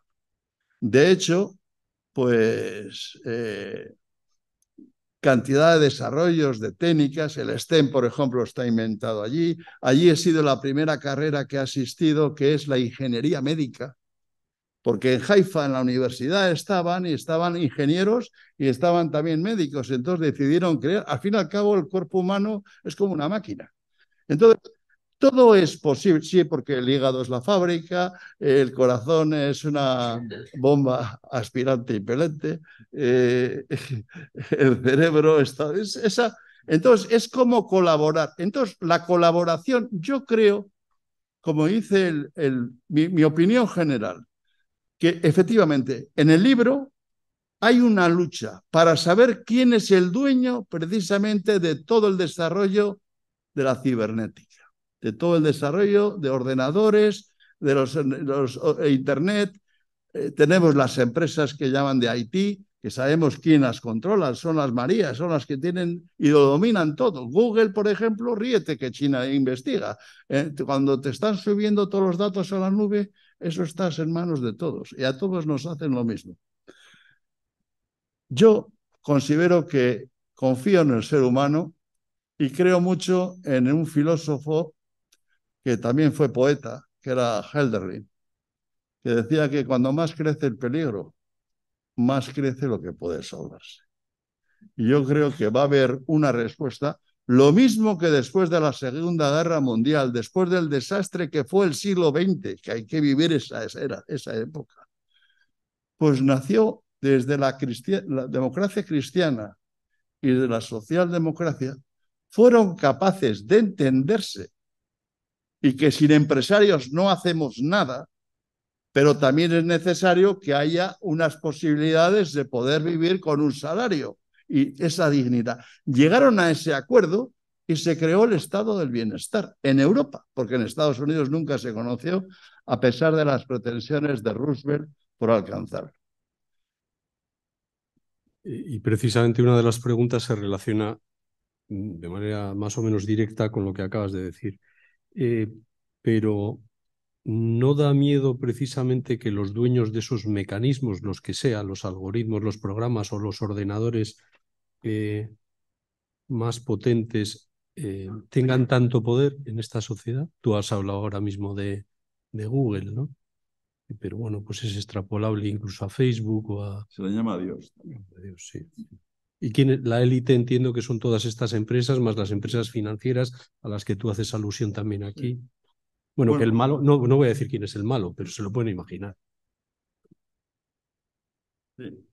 De hecho, pues eh, cantidad de desarrollos, de técnicas. El STEM, por ejemplo, está inventado allí. Allí he sido la primera carrera que he asistido, que es la ingeniería médica. Porque en Haifa, en la universidad, estaban y estaban ingenieros y estaban también médicos. Entonces decidieron crear. Al fin y al cabo, el cuerpo humano es como una máquina. Entonces, todo es posible, sí, porque el hígado es la fábrica, el corazón es una bomba aspirante y pelente, eh, el cerebro está... Es, esa, entonces, es como colaborar. Entonces, la colaboración, yo creo, como dice el, mi opinión general, que efectivamente en el libro hay una lucha para saber quién es el dueño precisamente de todo el desarrollo de la cibernética de todo el desarrollo de ordenadores, de los, e Internet. Eh, tenemos las empresas que llaman de Haití, que sabemos quién las controla, son las Marías, son las que tienen y lo dominan todo. Google, por ejemplo, ríete que China investiga. Eh, cuando te están subiendo todos los datos a la nube, eso estás en manos de todos y a todos nos hacen lo mismo. Yo considero que confío en el ser humano y creo mucho en un filósofo que también fue poeta, que era Helderlin, que decía que cuando más crece el peligro, más crece lo que puede salvarse. Y yo creo que va a haber una respuesta, lo mismo que después de la Segunda Guerra Mundial, después del desastre que fue el siglo XX, que hay que vivir esa, era, esa época, pues nació desde la democracia cristiana y de la socialdemocracia, fueron capaces de entenderse y que sin empresarios no hacemos nada, pero también es necesario que haya unas posibilidades de poder vivir con un salario y esa dignidad. Llegaron a ese acuerdo y se creó el estado del bienestar en Europa, porque en Estados Unidos nunca se conoció, a pesar de las pretensiones de Roosevelt por alcanzarlo. Y
precisamente una de las preguntas se relaciona mm, de manera más o menos directa con lo que acabas de decir. Eh, pero no da miedo precisamente que los dueños de esos mecanismos, los que sean, los algoritmos, los programas o los ordenadores eh, más potentes, eh, tengan tanto poder en esta sociedad. Tú has hablado ahora mismo de, Google, ¿no? Pero bueno, pues es extrapolable incluso a Facebook o a... Se le llama a Dios A Dios, sí. Y quién, e, la élite entiendo que son todas estas empresas, más las empresas financieras a las que tú haces alusión también aquí. Bueno, que el malo, no, no voy a decir quién es el malo, pero se lo pueden imaginar.
Sí.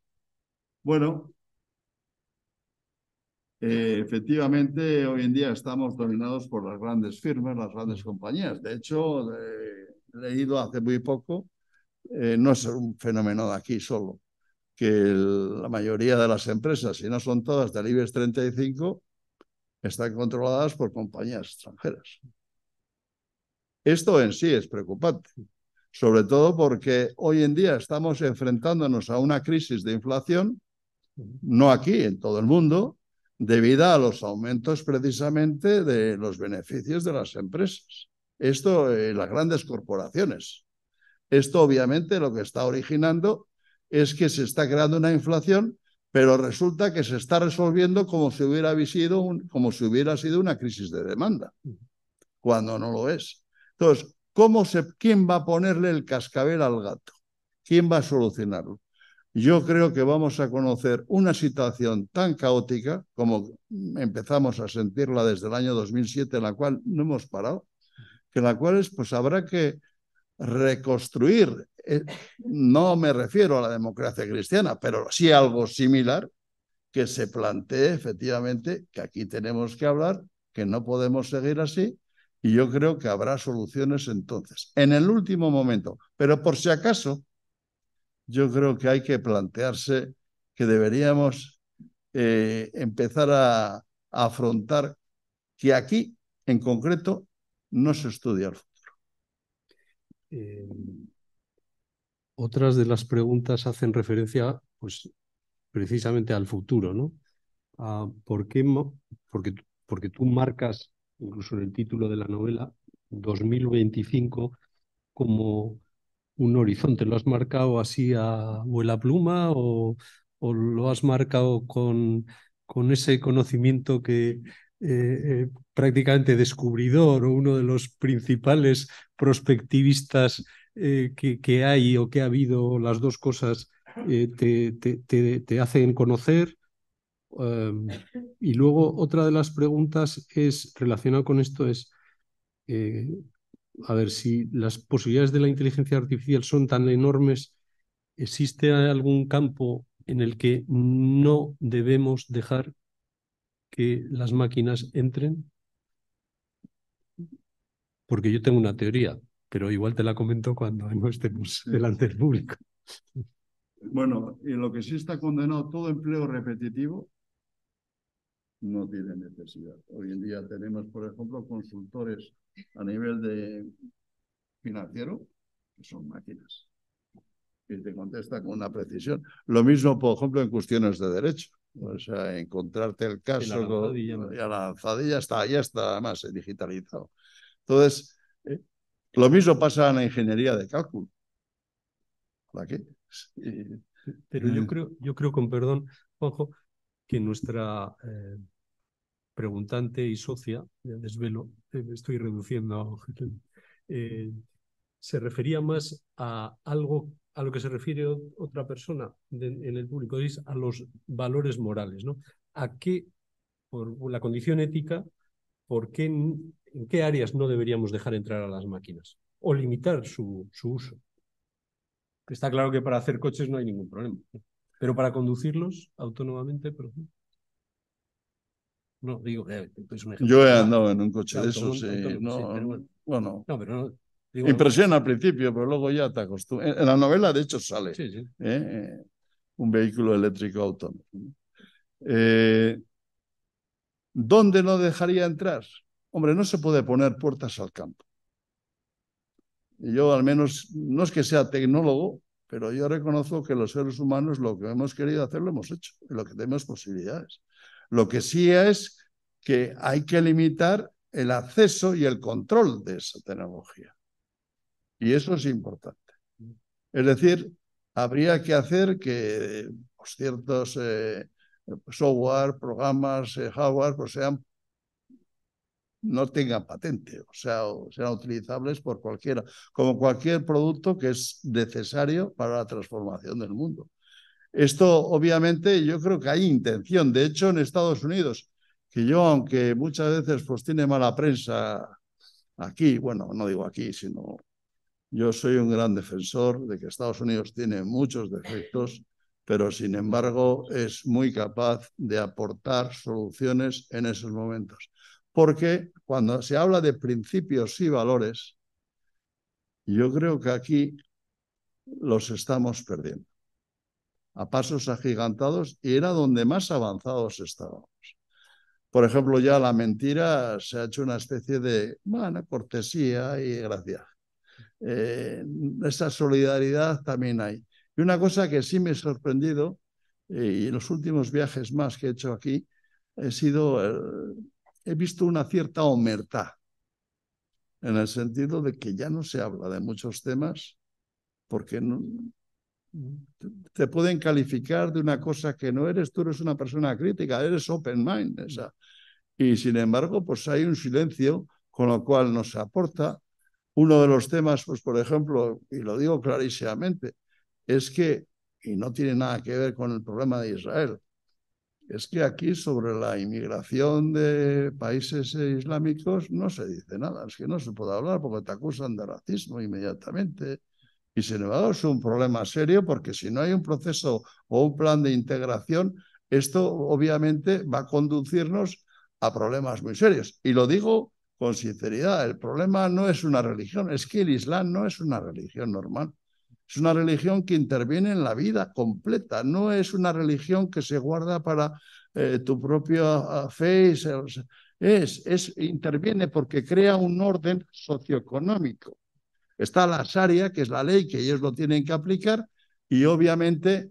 Bueno, eh, efectivamente, hoy en día estamos dominados por las grandes firmas, las grandes compañías. De hecho, eh, he leído hace muy poco, eh, no es un fenómeno de aquí solo que la mayoría de las empresas, si no son todas del IBEX 35, están controladas por compañías extranjeras. Esto en sí es preocupante, sobre todo porque hoy en día estamos enfrentándonos a una crisis de inflación, no aquí, en todo el mundo, debido a los aumentos precisamente de los beneficios de las empresas. Esto en eh, las grandes corporaciones. Esto obviamente lo que está originando es que se está creando una inflación, pero resulta que se está resolviendo como si hubiera sido, como si hubiera sido una crisis de demanda, cuando no lo es. Entonces, ¿cómo se, ¿quién va a ponerle el cascabel al gato? ¿Quién va a solucionarlo? Yo creo que vamos a conocer una situación tan caótica como empezamos a sentirla desde el año 2007, en la cual no hemos parado, que la cual es, pues habrá que reconstruir eh, no me refiero a la democracia cristiana, pero sí algo similar que se plantee efectivamente que aquí tenemos que hablar, que no podemos seguir así, y yo creo que habrá soluciones entonces, en el último momento. Pero por si acaso, yo creo que hay que plantearse que deberíamos eh, empezar a, afrontar que aquí, en concreto, no se estudia el futuro.
Eh, otras de las preguntas hacen referencia pues, precisamente al futuro, ¿no? ¿por qué, porque, porque tú marcas, incluso en el título de la novela, 2025 como un horizonte. ¿Lo has marcado así a vuela pluma o, o lo has marcado con, con ese conocimiento que, eh, eh, prácticamente descubridor o uno de los principales prospectivistas eh, que, hay o que ha habido, las dos cosas, eh, te, te, te, hacen conocer? Em, y luego otra de las preguntas es relacionada con esto es, eh, a ver, si las posibilidades de la inteligencia artificial son tan enormes, ¿existe algún campo en el que no debemos dejar que las máquinas entren? Porque yo tengo una teoría pero igual te la comento cuando no estemos delante del público.
Bueno, y lo que sí está condenado, todo empleo repetitivo no tiene necesidad. Hoy en día tenemos, por ejemplo, consultores a nivel de financiero que son máquinas y te contesta con una precisión. Lo mismo, por ejemplo, en cuestiones de derecho. O sea, encontrarte el caso y la lanzadilla, está, ya está, más digitalizado. Entonces, eh, lo mismo pasa en la ingeniería de cálculo.
Pero yo eh. creo, yo creo, con perdón, Juanjo, que nuestra eh, preguntante y socia, desvelo, eh, estoy reduciendo, se refería más a algo a lo que se refiere otra persona en el público, es a los valores morales, ¿no? ¿A qué, por la condición ética, por qué, en qué áreas no deberíamos dejar entrar a las máquinas o limitar su, su uso. Está claro que para hacer coches no hay ningún problema, pero para conducirlos autónomamente, pero No, digo, eh, es un ejemplo. Yo he andado en un coche de esos. bueno. impresiona
al principio, pero luego ya te acostumbras. En la novela, de hecho, sale eh, un vehículo eléctrico autónomo. Eh, ¿Dónde no dejaría entrar? Hombre, no se puede poner puertas al campo. Yo al menos, no es que sea tecnólogo, pero yo reconozco que los seres humanos lo que hemos querido hacer lo hemos hecho, lo que tenemos posibilidades. Lo que sí es que hay que limitar el acceso y el control de esa tecnología. Y eso es importante. Es decir, habría que hacer que eh, pues, ciertos eh, software, programas, eh, hardware, pues sean no tengan patente, o sea, sean utilizables por cualquiera, como cualquier producto que es necesario para la transformación del mundo. Esto, obviamente, yo creo que hay intención. De hecho, en Estados Unidos, que yo, aunque muchas veces pues tiene mala prensa aquí, bueno, no digo aquí, sino yo soy un gran defensor de que Estados Unidos tiene muchos defectos pero sin embargo es muy capaz de aportar soluciones en esos momentos. Porque cuando se habla de principios y valores, yo creo que aquí los estamos perdiendo a pasos agigantados y era donde más avanzados estábamos. Por ejemplo, ya la mentira se ha hecho una especie de, bueno, cortesía y gracia. Eh, esa solidaridad también hay. Y una cosa que sí me ha sorprendido, eh, y en los últimos viajes más que he hecho aquí, he sido, eh, he visto una cierta omertad, en el sentido de que ya no se habla de muchos temas, porque no, te pueden calificar de una cosa que no eres, tú eres una persona crítica, eres open mind. Y sin embargo, pues hay un silencio, con lo cual nos aporta. Uno de los temas, pues por ejemplo, y lo digo clarísimamente, es que, y no tiene nada que ver con el problema de Israel, es que aquí sobre la inmigración de países islámicos no se dice nada, es que no se puede hablar porque te acusan de racismo inmediatamente. Y sin embargo es un problema serio porque si no hay un proceso o un plan de integración, esto obviamente va a conducirnos a problemas muy serios. Y lo digo con sinceridad, el problema no es una religión, es que el Islam no es una religión normal. Es una religión que interviene en la vida completa, no es una religión que se guarda para eh, tu propia ah, fe, es, es, es, interviene porque crea un orden socioeconómico. Está la Sharia, que es la ley que ellos lo tienen que aplicar, y obviamente,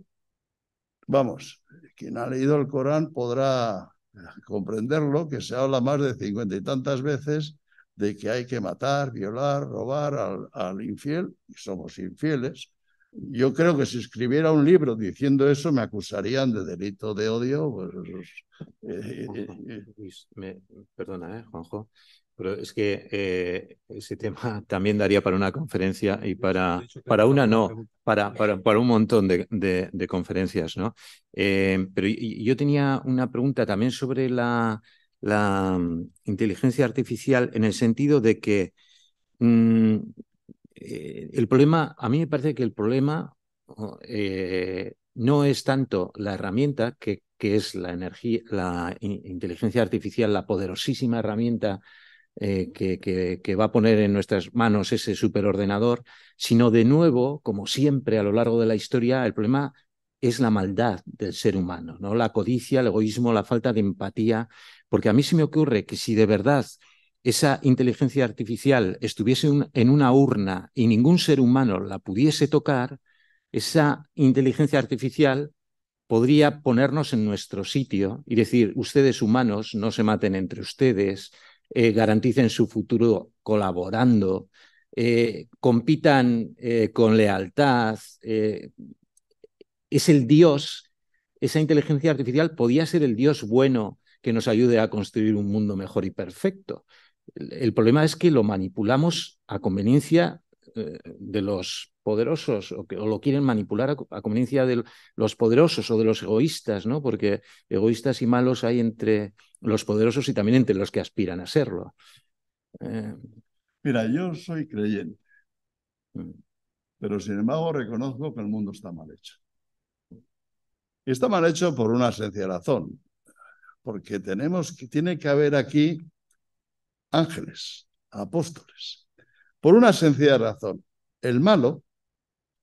vamos, quien ha leído el Corán podrá eh, comprenderlo, que se habla más de cincuenta y tantas veces de que hay que matar, violar, robar al, infiel, y somos infieles. Yo creo que si escribiera un libro diciendo eso me acusarían de delito de odio. Pues, eh, eh, eh, me, perdona, eh, Juanjo, pero
es que ese tema también daría para una conferencia y para, para una no, para, para, un montón de, de conferencias, ¿no? pero yo tenía una pregunta también sobre la, la mm, inteligencia artificial en el sentido de que mm, eh, el problema, a mí me parece que el problema oh, eh, no es tanto la herramienta que, que es la energía, la inteligencia artificial, la poderosísima herramienta eh, que, que, que, va a poner en nuestras manos ese superordenador, sino de nuevo, como siempre a lo largo de la historia, el problema es la maldad del ser humano, ¿no? La codicia, el egoísmo, la falta de empatía porque a mí se me ocurre que si de verdad esa inteligencia artificial estuviese en una urna y ningún ser humano la pudiese tocar, esa inteligencia artificial podría ponernos en nuestro sitio y decir, ustedes humanos no se maten entre ustedes, eh, garanticen su futuro colaborando, eh, compitan eh, con lealtad. es el Dios, esa inteligencia artificial podía ser el Dios bueno que nos ayude a construir un mundo mejor y perfecto. El, problema es que lo manipulamos a conveniencia eh, de los poderosos o, lo quieren manipular a, conveniencia de los poderosos o de los egoístas, ¿no? Porque egoístas y malos hay entre los poderosos y también entre los que aspiran a serlo.
Eh, Mira, yo soy creyente, mm. pero sin embargo reconozco que el mundo está mal hecho. Y está mal hecho por una sencilla razón porque tenemos que, tiene que haber aquí ángeles, apóstoles. Por una sencilla razón, el malo,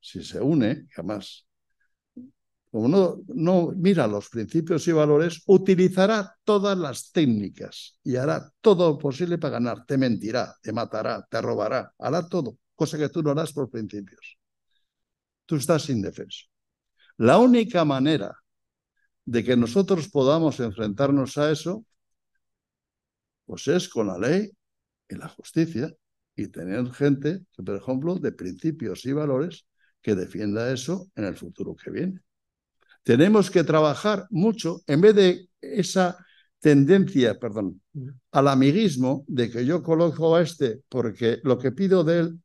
si se une, jamás, como no, no mira los principios y valores, utilizará todas las técnicas y hará todo lo posible para ganar. Te mentirá, te matará, te robará, hará todo, cosa que tú no harás por principios. Tú estás indefenso. La única manera de que nosotros podamos enfrentarnos a eso, pues es con la ley y la justicia y tener gente, por ejemplo, de principios y valores que defienda eso en el futuro que viene. Tenemos que trabajar mucho en vez de esa tendencia, perdón, al amiguismo de que yo coloco a este porque lo que pido de él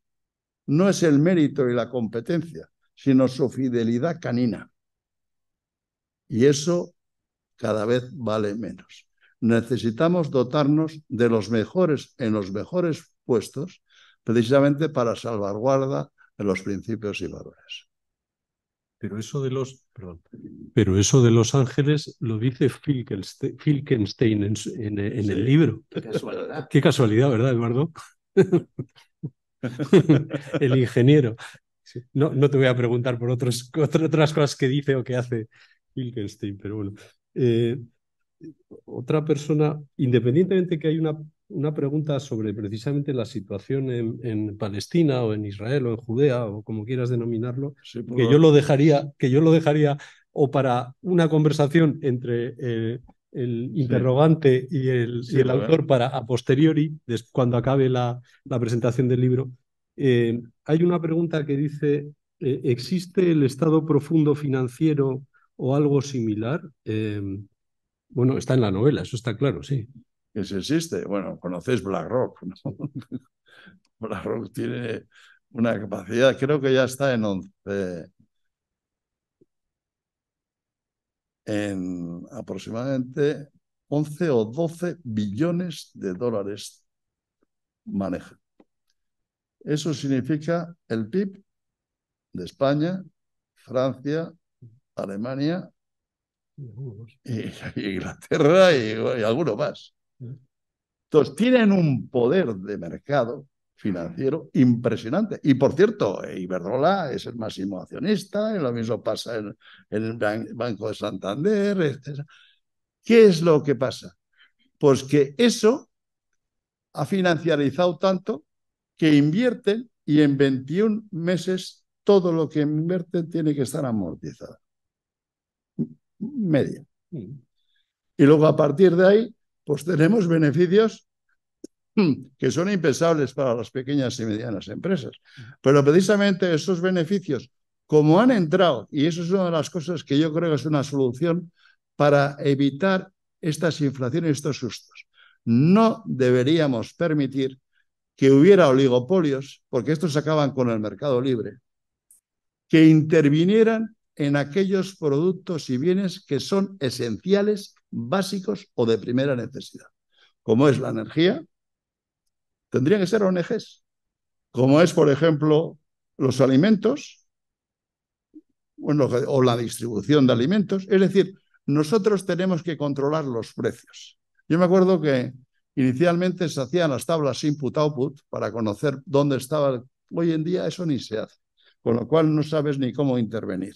no es el mérito y la competencia, sino su fidelidad canina. Y eso cada vez vale menos. Necesitamos dotarnos de los mejores en los mejores puestos precisamente para salvaguarda de los principios y valores. Pero eso de los,
pero eso de los ángeles lo dice Filkenstein en, en, el libro. Qué casualidad. ¿verdad, Eduardo? el ingeniero. No, no, te voy a preguntar por otras cosas que dice o que hace pero eh, otra persona, independientemente que hay una, una pregunta sobre precisamente la situación en, Palestina o en Israel o en Judea o como quieras denominarlo, que, yo lo dejaría, que yo lo dejaría o para una conversación entre eh, el interrogante y el, y el autor para a posteriori, cuando acabe la, la presentación del libro. Eh, hay una pregunta que dice, ¿existe el estado profundo financiero o algo similar, em,
bueno, está en la novela, eso está claro, sí. Que existe. Bueno, conocéis BlackRock, ¿no? BlackRock tiene una capacidad, creo que ya está en 11. En aproximadamente 11 o 12 billones de dólares maneja. Eso significa el PIB de España, Francia, Alemania y, Inglaterra y, algunos alguno más. Entonces, tienen un poder de mercado financiero impresionante. Y por cierto, Iberdrola es el máximo accionista, y lo mismo pasa en, el Banco de Santander, ¿Qué es lo que pasa? Pues que eso ha financiarizado tanto que invierten y en 21 meses todo lo que invierten tiene que estar amortizado media. Mm. Y luego a partir de ahí, pues tenemos beneficios que son impensables para las pequeñas y medianas empresas. Pero precisamente esos beneficios, como han entrado, y eso es una de las cosas que yo creo que es una solución para evitar estas inflaciones, estos sustos. No deberíamos permitir que hubiera oligopolios, porque estos acaban con el mercado libre, que intervinieran en aquellos productos y bienes que son esenciales, básicos o de primera necesidad, como es la energía, tendrían que ser ONGs, como es, por ejemplo, los alimentos o la distribución de alimentos. Es decir, nosotros tenemos que controlar los precios. Yo me acuerdo que inicialmente se hacían las tablas input-output para conocer dónde estaba. Hoy en día eso ni se hace, con lo cual no sabes ni cómo intervenir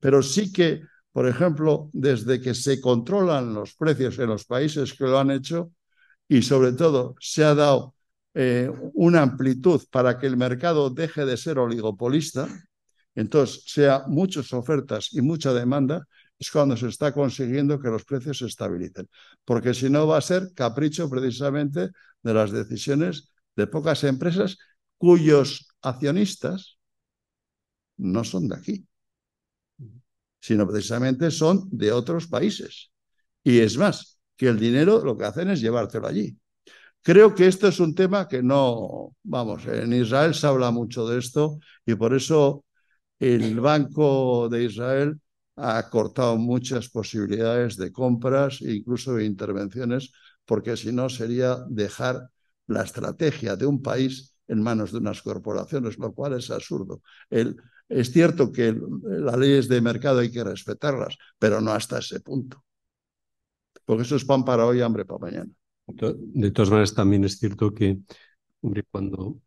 pero sí que, por ejemplo, desde que se controlan los precios en los países que lo han hecho y sobre todo se ha dado eh, una amplitud para que el mercado deje de ser oligopolista, entonces sea muchas ofertas y mucha demanda, es cuando se está consiguiendo que los precios se estabilicen, porque si no va a ser capricho precisamente de las decisiones de pocas empresas cuyos accionistas no son de aquí sino precisamente son de otros países. Y es más, que el dinero lo que hacen es llevártelo allí. Creo que esto es un tema que no, vamos, en Israel se habla mucho de esto y por eso el Banco de Israel ha cortado muchas posibilidades de compras e incluso de intervenciones, porque si no sería dejar la estrategia de un país en manos de unas corporaciones, lo cual es absurdo. El, es cierto que las leyes de mercado hay que respetarlas, pero no hasta ese punto. Porque eso es pan para hoy, hambre para mañana. De
todas maneras, también es cierto que, hombre, cuando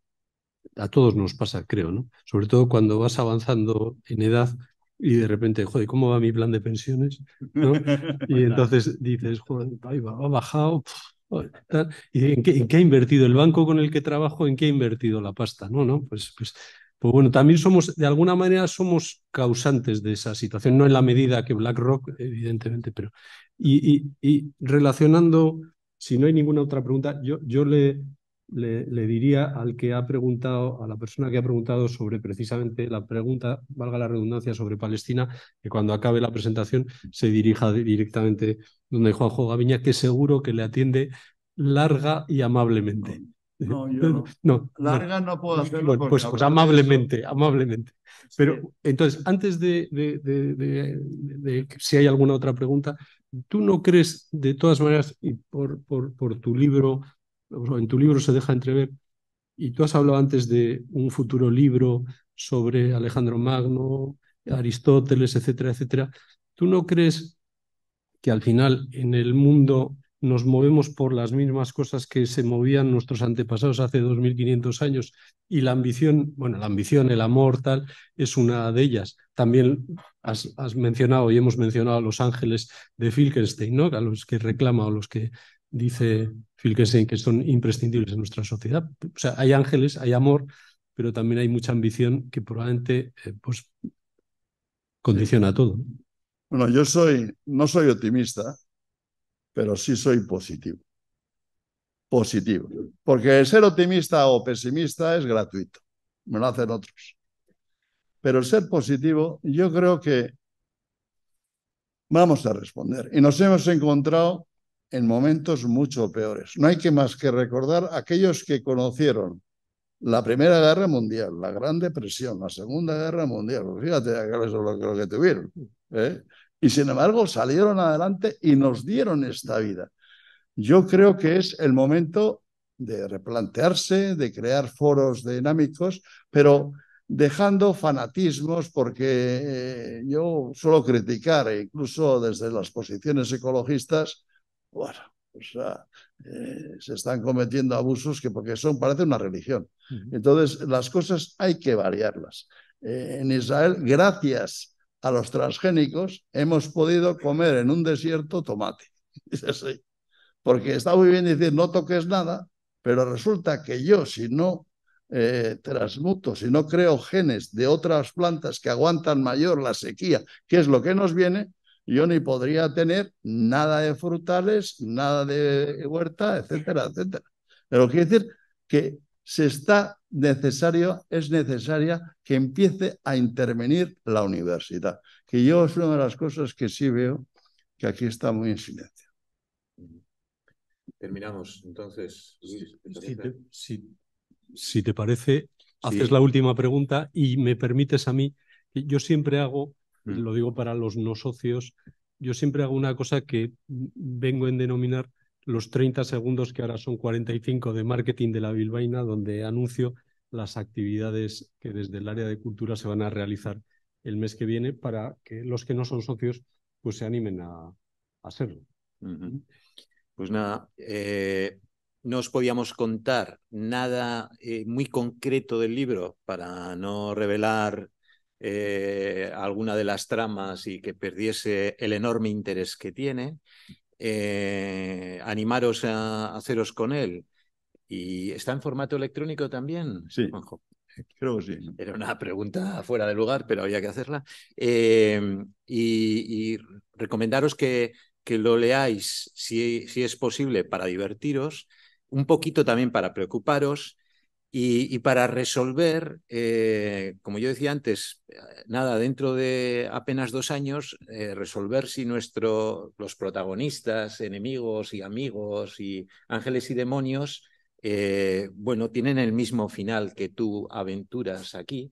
a todos nos pasa, creo, ¿no? Sobre todo cuando vas avanzando en edad, y de repente, joder, ¿cómo va mi plan de pensiones? Y pues entonces dices, joder, ha bajado. ¿Y en qué, ha invertido el banco con el que trabajo? ¿En qué ha invertido la pasta? No, no, pues, pues pues bueno, también somos, de alguna manera, somos causantes de esa situación, no en la medida que BlackRock, evidentemente, pero. Y, relacionando, si no hay ninguna otra pregunta, yo, yo le, le, diría al que ha preguntado, a la persona que ha preguntado sobre precisamente la pregunta, valga la redundancia, sobre Palestina, que cuando acabe la presentación se dirija directamente donde Juanjo Gaviña, que seguro que le atiende larga y amablemente. No, yo no. Larga no, puedo pues, hacerlo. pues, pues amablemente, amablemente. Pero entonces, antes de, de, si hay alguna otra pregunta, ¿tú no crees, de todas maneras, y por, por, por tu libro, en tu libro se deja entrever, y tú has hablado antes de un futuro libro sobre Alejandro Magno, Aristóteles, etcétera, etcétera, ¿tú no crees que al final en el mundo nos movemos por las mismas cosas que se movían nuestros antepasados hace 2500 años y la ambición, bueno, la ambición, el amor, tal, es una de ellas. También has, mencionado y hemos mencionado a los ángeles de Filkenstein, ¿no? A los que reclama o los que dice Filkenstein que son imprescindibles en nuestra sociedad. O sea, hay ángeles, hay amor, pero también hay mucha ambición que probablemente eh, pues, condiciona todo.
Bueno, yo soy, no soy optimista, pero sí soy positivo. Positivo. Porque el ser optimista o pesimista es gratuito, me lo hacen otros. Pero el ser positivo, yo creo que vamos a responder. Y nos hemos encontrado en momentos mucho peores. No hay que más que recordar aquellos que conocieron la Primera Guerra Mundial, la Gran Depresión, la Segunda Guerra Mundial. Fíjate lo, que tuvieron. ¿eh? y sin embargo salieron adelante y nos dieron esta vida. Yo creo que es el momento de replantearse, de crear foros dinámicos, pero dejando fanatismos, porque eh, yo suelo criticar, e incluso desde las posiciones ecologistas, bueno, o sea, eh, se están cometiendo abusos que porque son, parece una religión. Entonces, las cosas hay que variarlas. Eh, en Israel, gracias a los transgénicos, hemos podido comer en un desierto tomate. Porque está muy bien decir no toques nada, pero resulta que yo, si no eh, transmuto, si no creo genes de otras plantas que aguantan mayor la sequía, que es lo que nos viene, yo ni podría tener nada de frutales, nada de huerta, etcétera, etcétera. Pero quiere decir que se está necesario, es necesaria que empiece a intervenir la universidad, que yo es una de las cosas que sí veo que aquí está muy en silencio.
Terminamos, entonces. Luis,
si, te, parece, haces la última pregunta y me permites a mí, yo siempre hago, mm. lo digo para los no socios, yo siempre hago una cosa que vengo en denominar los 30 segundos que ahora son 45 de marketing de la Bilbaína, donde anuncio las actividades que desde el área de cultura se van a realizar el mes que viene para que los que no son socios pues se animen a, hacerlo.
Pues nada, eh, no os podíamos contar nada eh, muy concreto del libro para no revelar eh, alguna de las tramas y que perdiese el enorme interés que tiene. Eh, animaros a, haceros con él. ¿Y está en formato electrónico también? Sí. Creo que sí. Era una pregunta fuera de lugar, pero había que hacerla. Eh, y, recomendaros que, que lo leáis, si, si, es posible, para divertiros, un poquito también para preocuparos y, para resolver, eh, como yo decía antes, eh, nada, dentro de apenas dos años, eh, resolver si nuestro, los protagonistas, enemigos y amigos y ángeles y demonios, bueno, tienen el mismo final que tú aventuras aquí.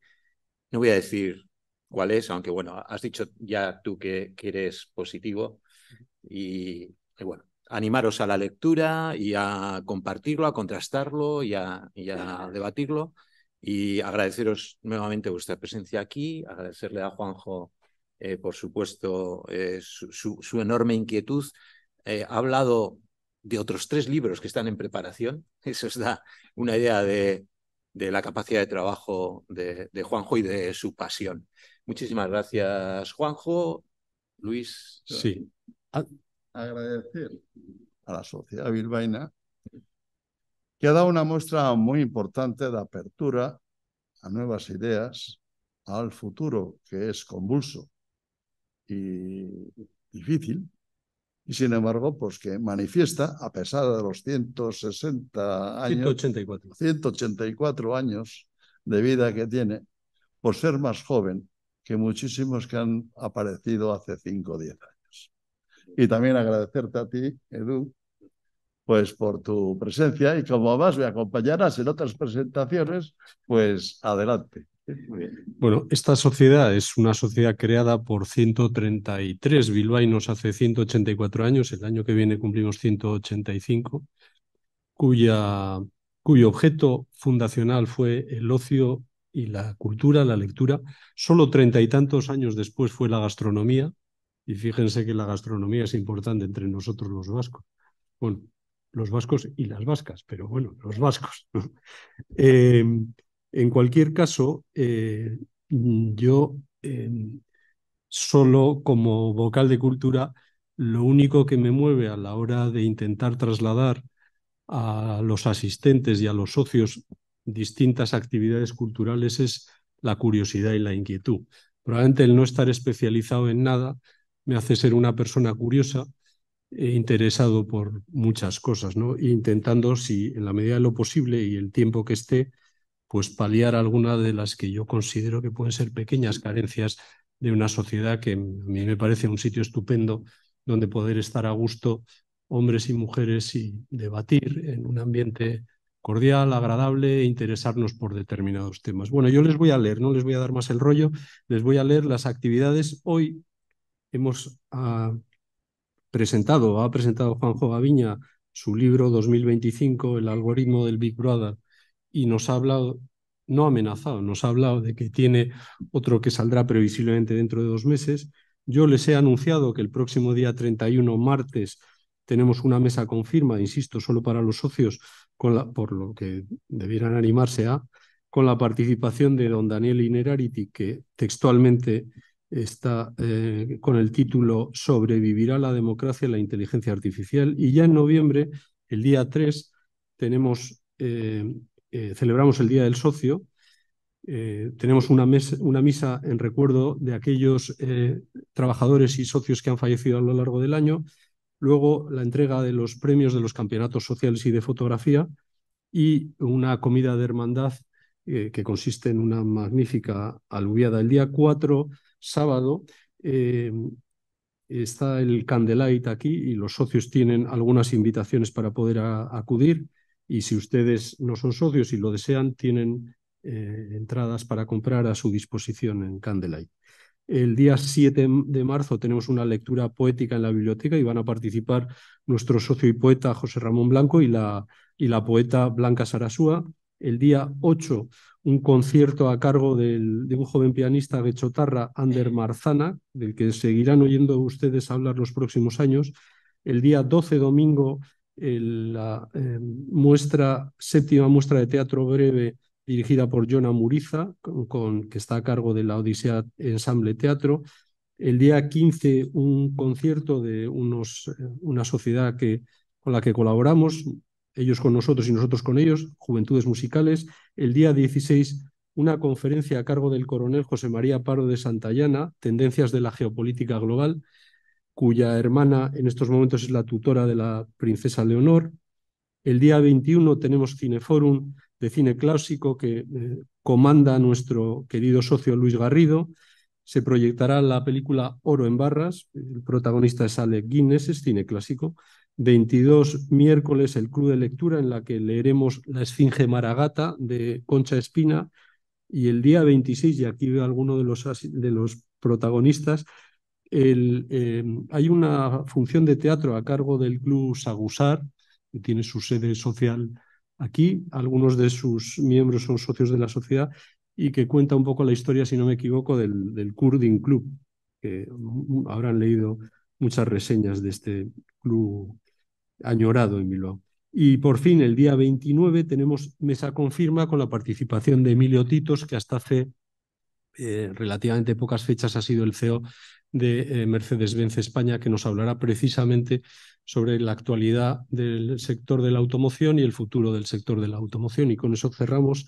No voy a decir cuál es, aunque bueno, has dicho ya tú que, eres positivo y bueno, animaros a la lectura y a compartirlo, a contrastarlo y a, debatirlo. Y agradeceros nuevamente vuestra presencia aquí, agradecerle a Juanjo, eh, por supuesto, eh, su, enorme inquietud. Eh, ha hablado de otros tres libros que están en preparación. Eso os da una idea de, la capacidad de trabajo de, de, Juanjo y de su pasión. Muchísimas gracias, Juanjo. Luis.
Sí. Ah, agradecer a la sociedad bilbaína que ha dado una muestra muy importante de apertura a nuevas ideas, al futuro que es convulso y difícil, y sin embargo, pues que manifiesta, a pesar de los 160 años, 184, 184 años de vida que tiene, por ser más joven que muchísimos que han aparecido hace 5 o 10 años y también agradecerte a ti, Edu, pues por tu presencia y como más me acompañarás en otras presentaciones, pues adelante.
Bueno, esta sociedad es una sociedad creada por 133 bilbaínos hace 184 años, el año que viene cumplimos 185, cuya, cuyo objeto fundacional fue el ocio y la cultura, la lectura. Solo treinta y tantos años después fue la gastronomía, y fíjense que la gastronomía es importante entre nosotros los vascos. Bueno, los vascos y las vascas, pero bueno, los vascos. Eh, en cualquier caso, eh, yo eh, solo como vocal de cultura, lo único que me mueve a la hora de intentar trasladar a los asistentes y a los socios distintas actividades culturales es la curiosidad y la inquietud. Probablemente el no estar especializado en nada me hace ser una persona curiosa e interesado por muchas cosas, ¿no? intentando, si en la medida de lo posible y el tiempo que esté, pues paliar alguna de las que yo considero que pueden ser pequeñas carencias de una sociedad que a mí me parece un sitio estupendo donde poder estar a gusto hombres y mujeres y debatir en un ambiente cordial, agradable e interesarnos por determinados temas. Bueno, yo les voy a leer, no les voy a dar más el rollo, les voy a leer las actividades. Hoy hemos ah, presentado, ha presentado Juanjo Gaviña su libro 2025, El algoritmo del Big Brother, y nos ha hablado, no ha amenazado, nos ha hablado de que tiene otro que saldrá previsiblemente dentro de dos meses. Yo les he anunciado que el próximo día 31, martes, tenemos una mesa con insisto, solo para los socios, por lo que debieran animarse a, con la participación de don Daniel Inerarity, que textualmente está eh, con el título Sobrevivirá la democracia y la inteligencia artificial. Y ya en noviembre, el día 3, tenemos, eh, eh, celebramos el Día del Socio. tenemos una, una, misa en recuerdo de aquellos trabajadores y socios que han fallecido a lo largo del año. Luego, la entrega de los premios de los campeonatos sociales y de fotografía y una comida de hermandad que consiste en una magnífica aluviada. El día 4 sábado. Eh, está el Candelight aquí y los socios tienen algunas invitaciones para poder acudir. Y si ustedes no son socios y lo desean, tienen eh, entradas para comprar a su disposición en Candelight. El día 7 de marzo tenemos una lectura poética en la biblioteca y van a participar nuestro socio y poeta José Ramón Blanco y la, y la poeta Blanca Sarasúa el día 8 un concierto a cargo de un joven pianista de Chotarra, Ander Marzana, del que seguirán oyendo ustedes hablar los próximos años. El día 12, domingo, la em, muestra, séptima muestra de teatro breve dirigida por Jonah Muriza, con, que está a cargo de la Odisea Ensamble Teatro. El día 15, un concierto de unos, eh, una sociedad que, con la que colaboramos, ellos con nosotros y nosotros con ellos, Juventudes Musicales. El día 16, una conferencia a cargo del coronel José María Paro de Santayana, Tendencias de la Geopolítica Global, cuya hermana en estos momentos es la tutora de la princesa Leonor. El día 21 tenemos Cineforum de cine clásico que eh, comanda nuestro querido socio Luis Garrido. Se proyectará la película Oro en Barras, el protagonista es Alec Guinness, es cine clásico. 22 miércoles el Club de Lectura en la que leeremos La Esfinge Maragata de Concha Espina y el día 26, y aquí veo alguno de los, de los protagonistas, el, em, hay una función de teatro a cargo del Club Sagusar, que tiene su sede social aquí, algunos de sus miembros son socios de la sociedad y que cuenta un poco la historia, si no me equivoco, del, del Kurdin Club, que mm, habrán leído muchas reseñas de este club añorado en Y por fin, el día 29, tenemos mesa confirma con la participación de Emilio Titos, que hasta hace eh, relativamente pocas fechas ha sido el CEO de eh, Mercedes-Benz España, que nos hablará precisamente sobre la actualidad del sector de la automoción y el futuro del sector de la automoción. Y con eso cerramos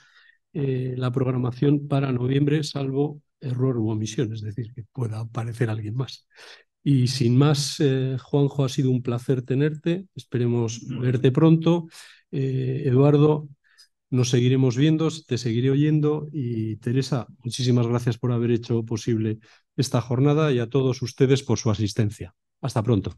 eh, la programación para noviembre, salvo error u omisión, es decir, que pueda aparecer alguien más. Y sin más, eh, Juanjo, ha sido un placer tenerte. Esperemos verte pronto. Eh, Eduardo, nos seguiremos viendo, te seguiré oyendo. Y Teresa, muchísimas gracias por haber hecho posible esta jornada y a todos ustedes por su asistencia. Hasta pronto.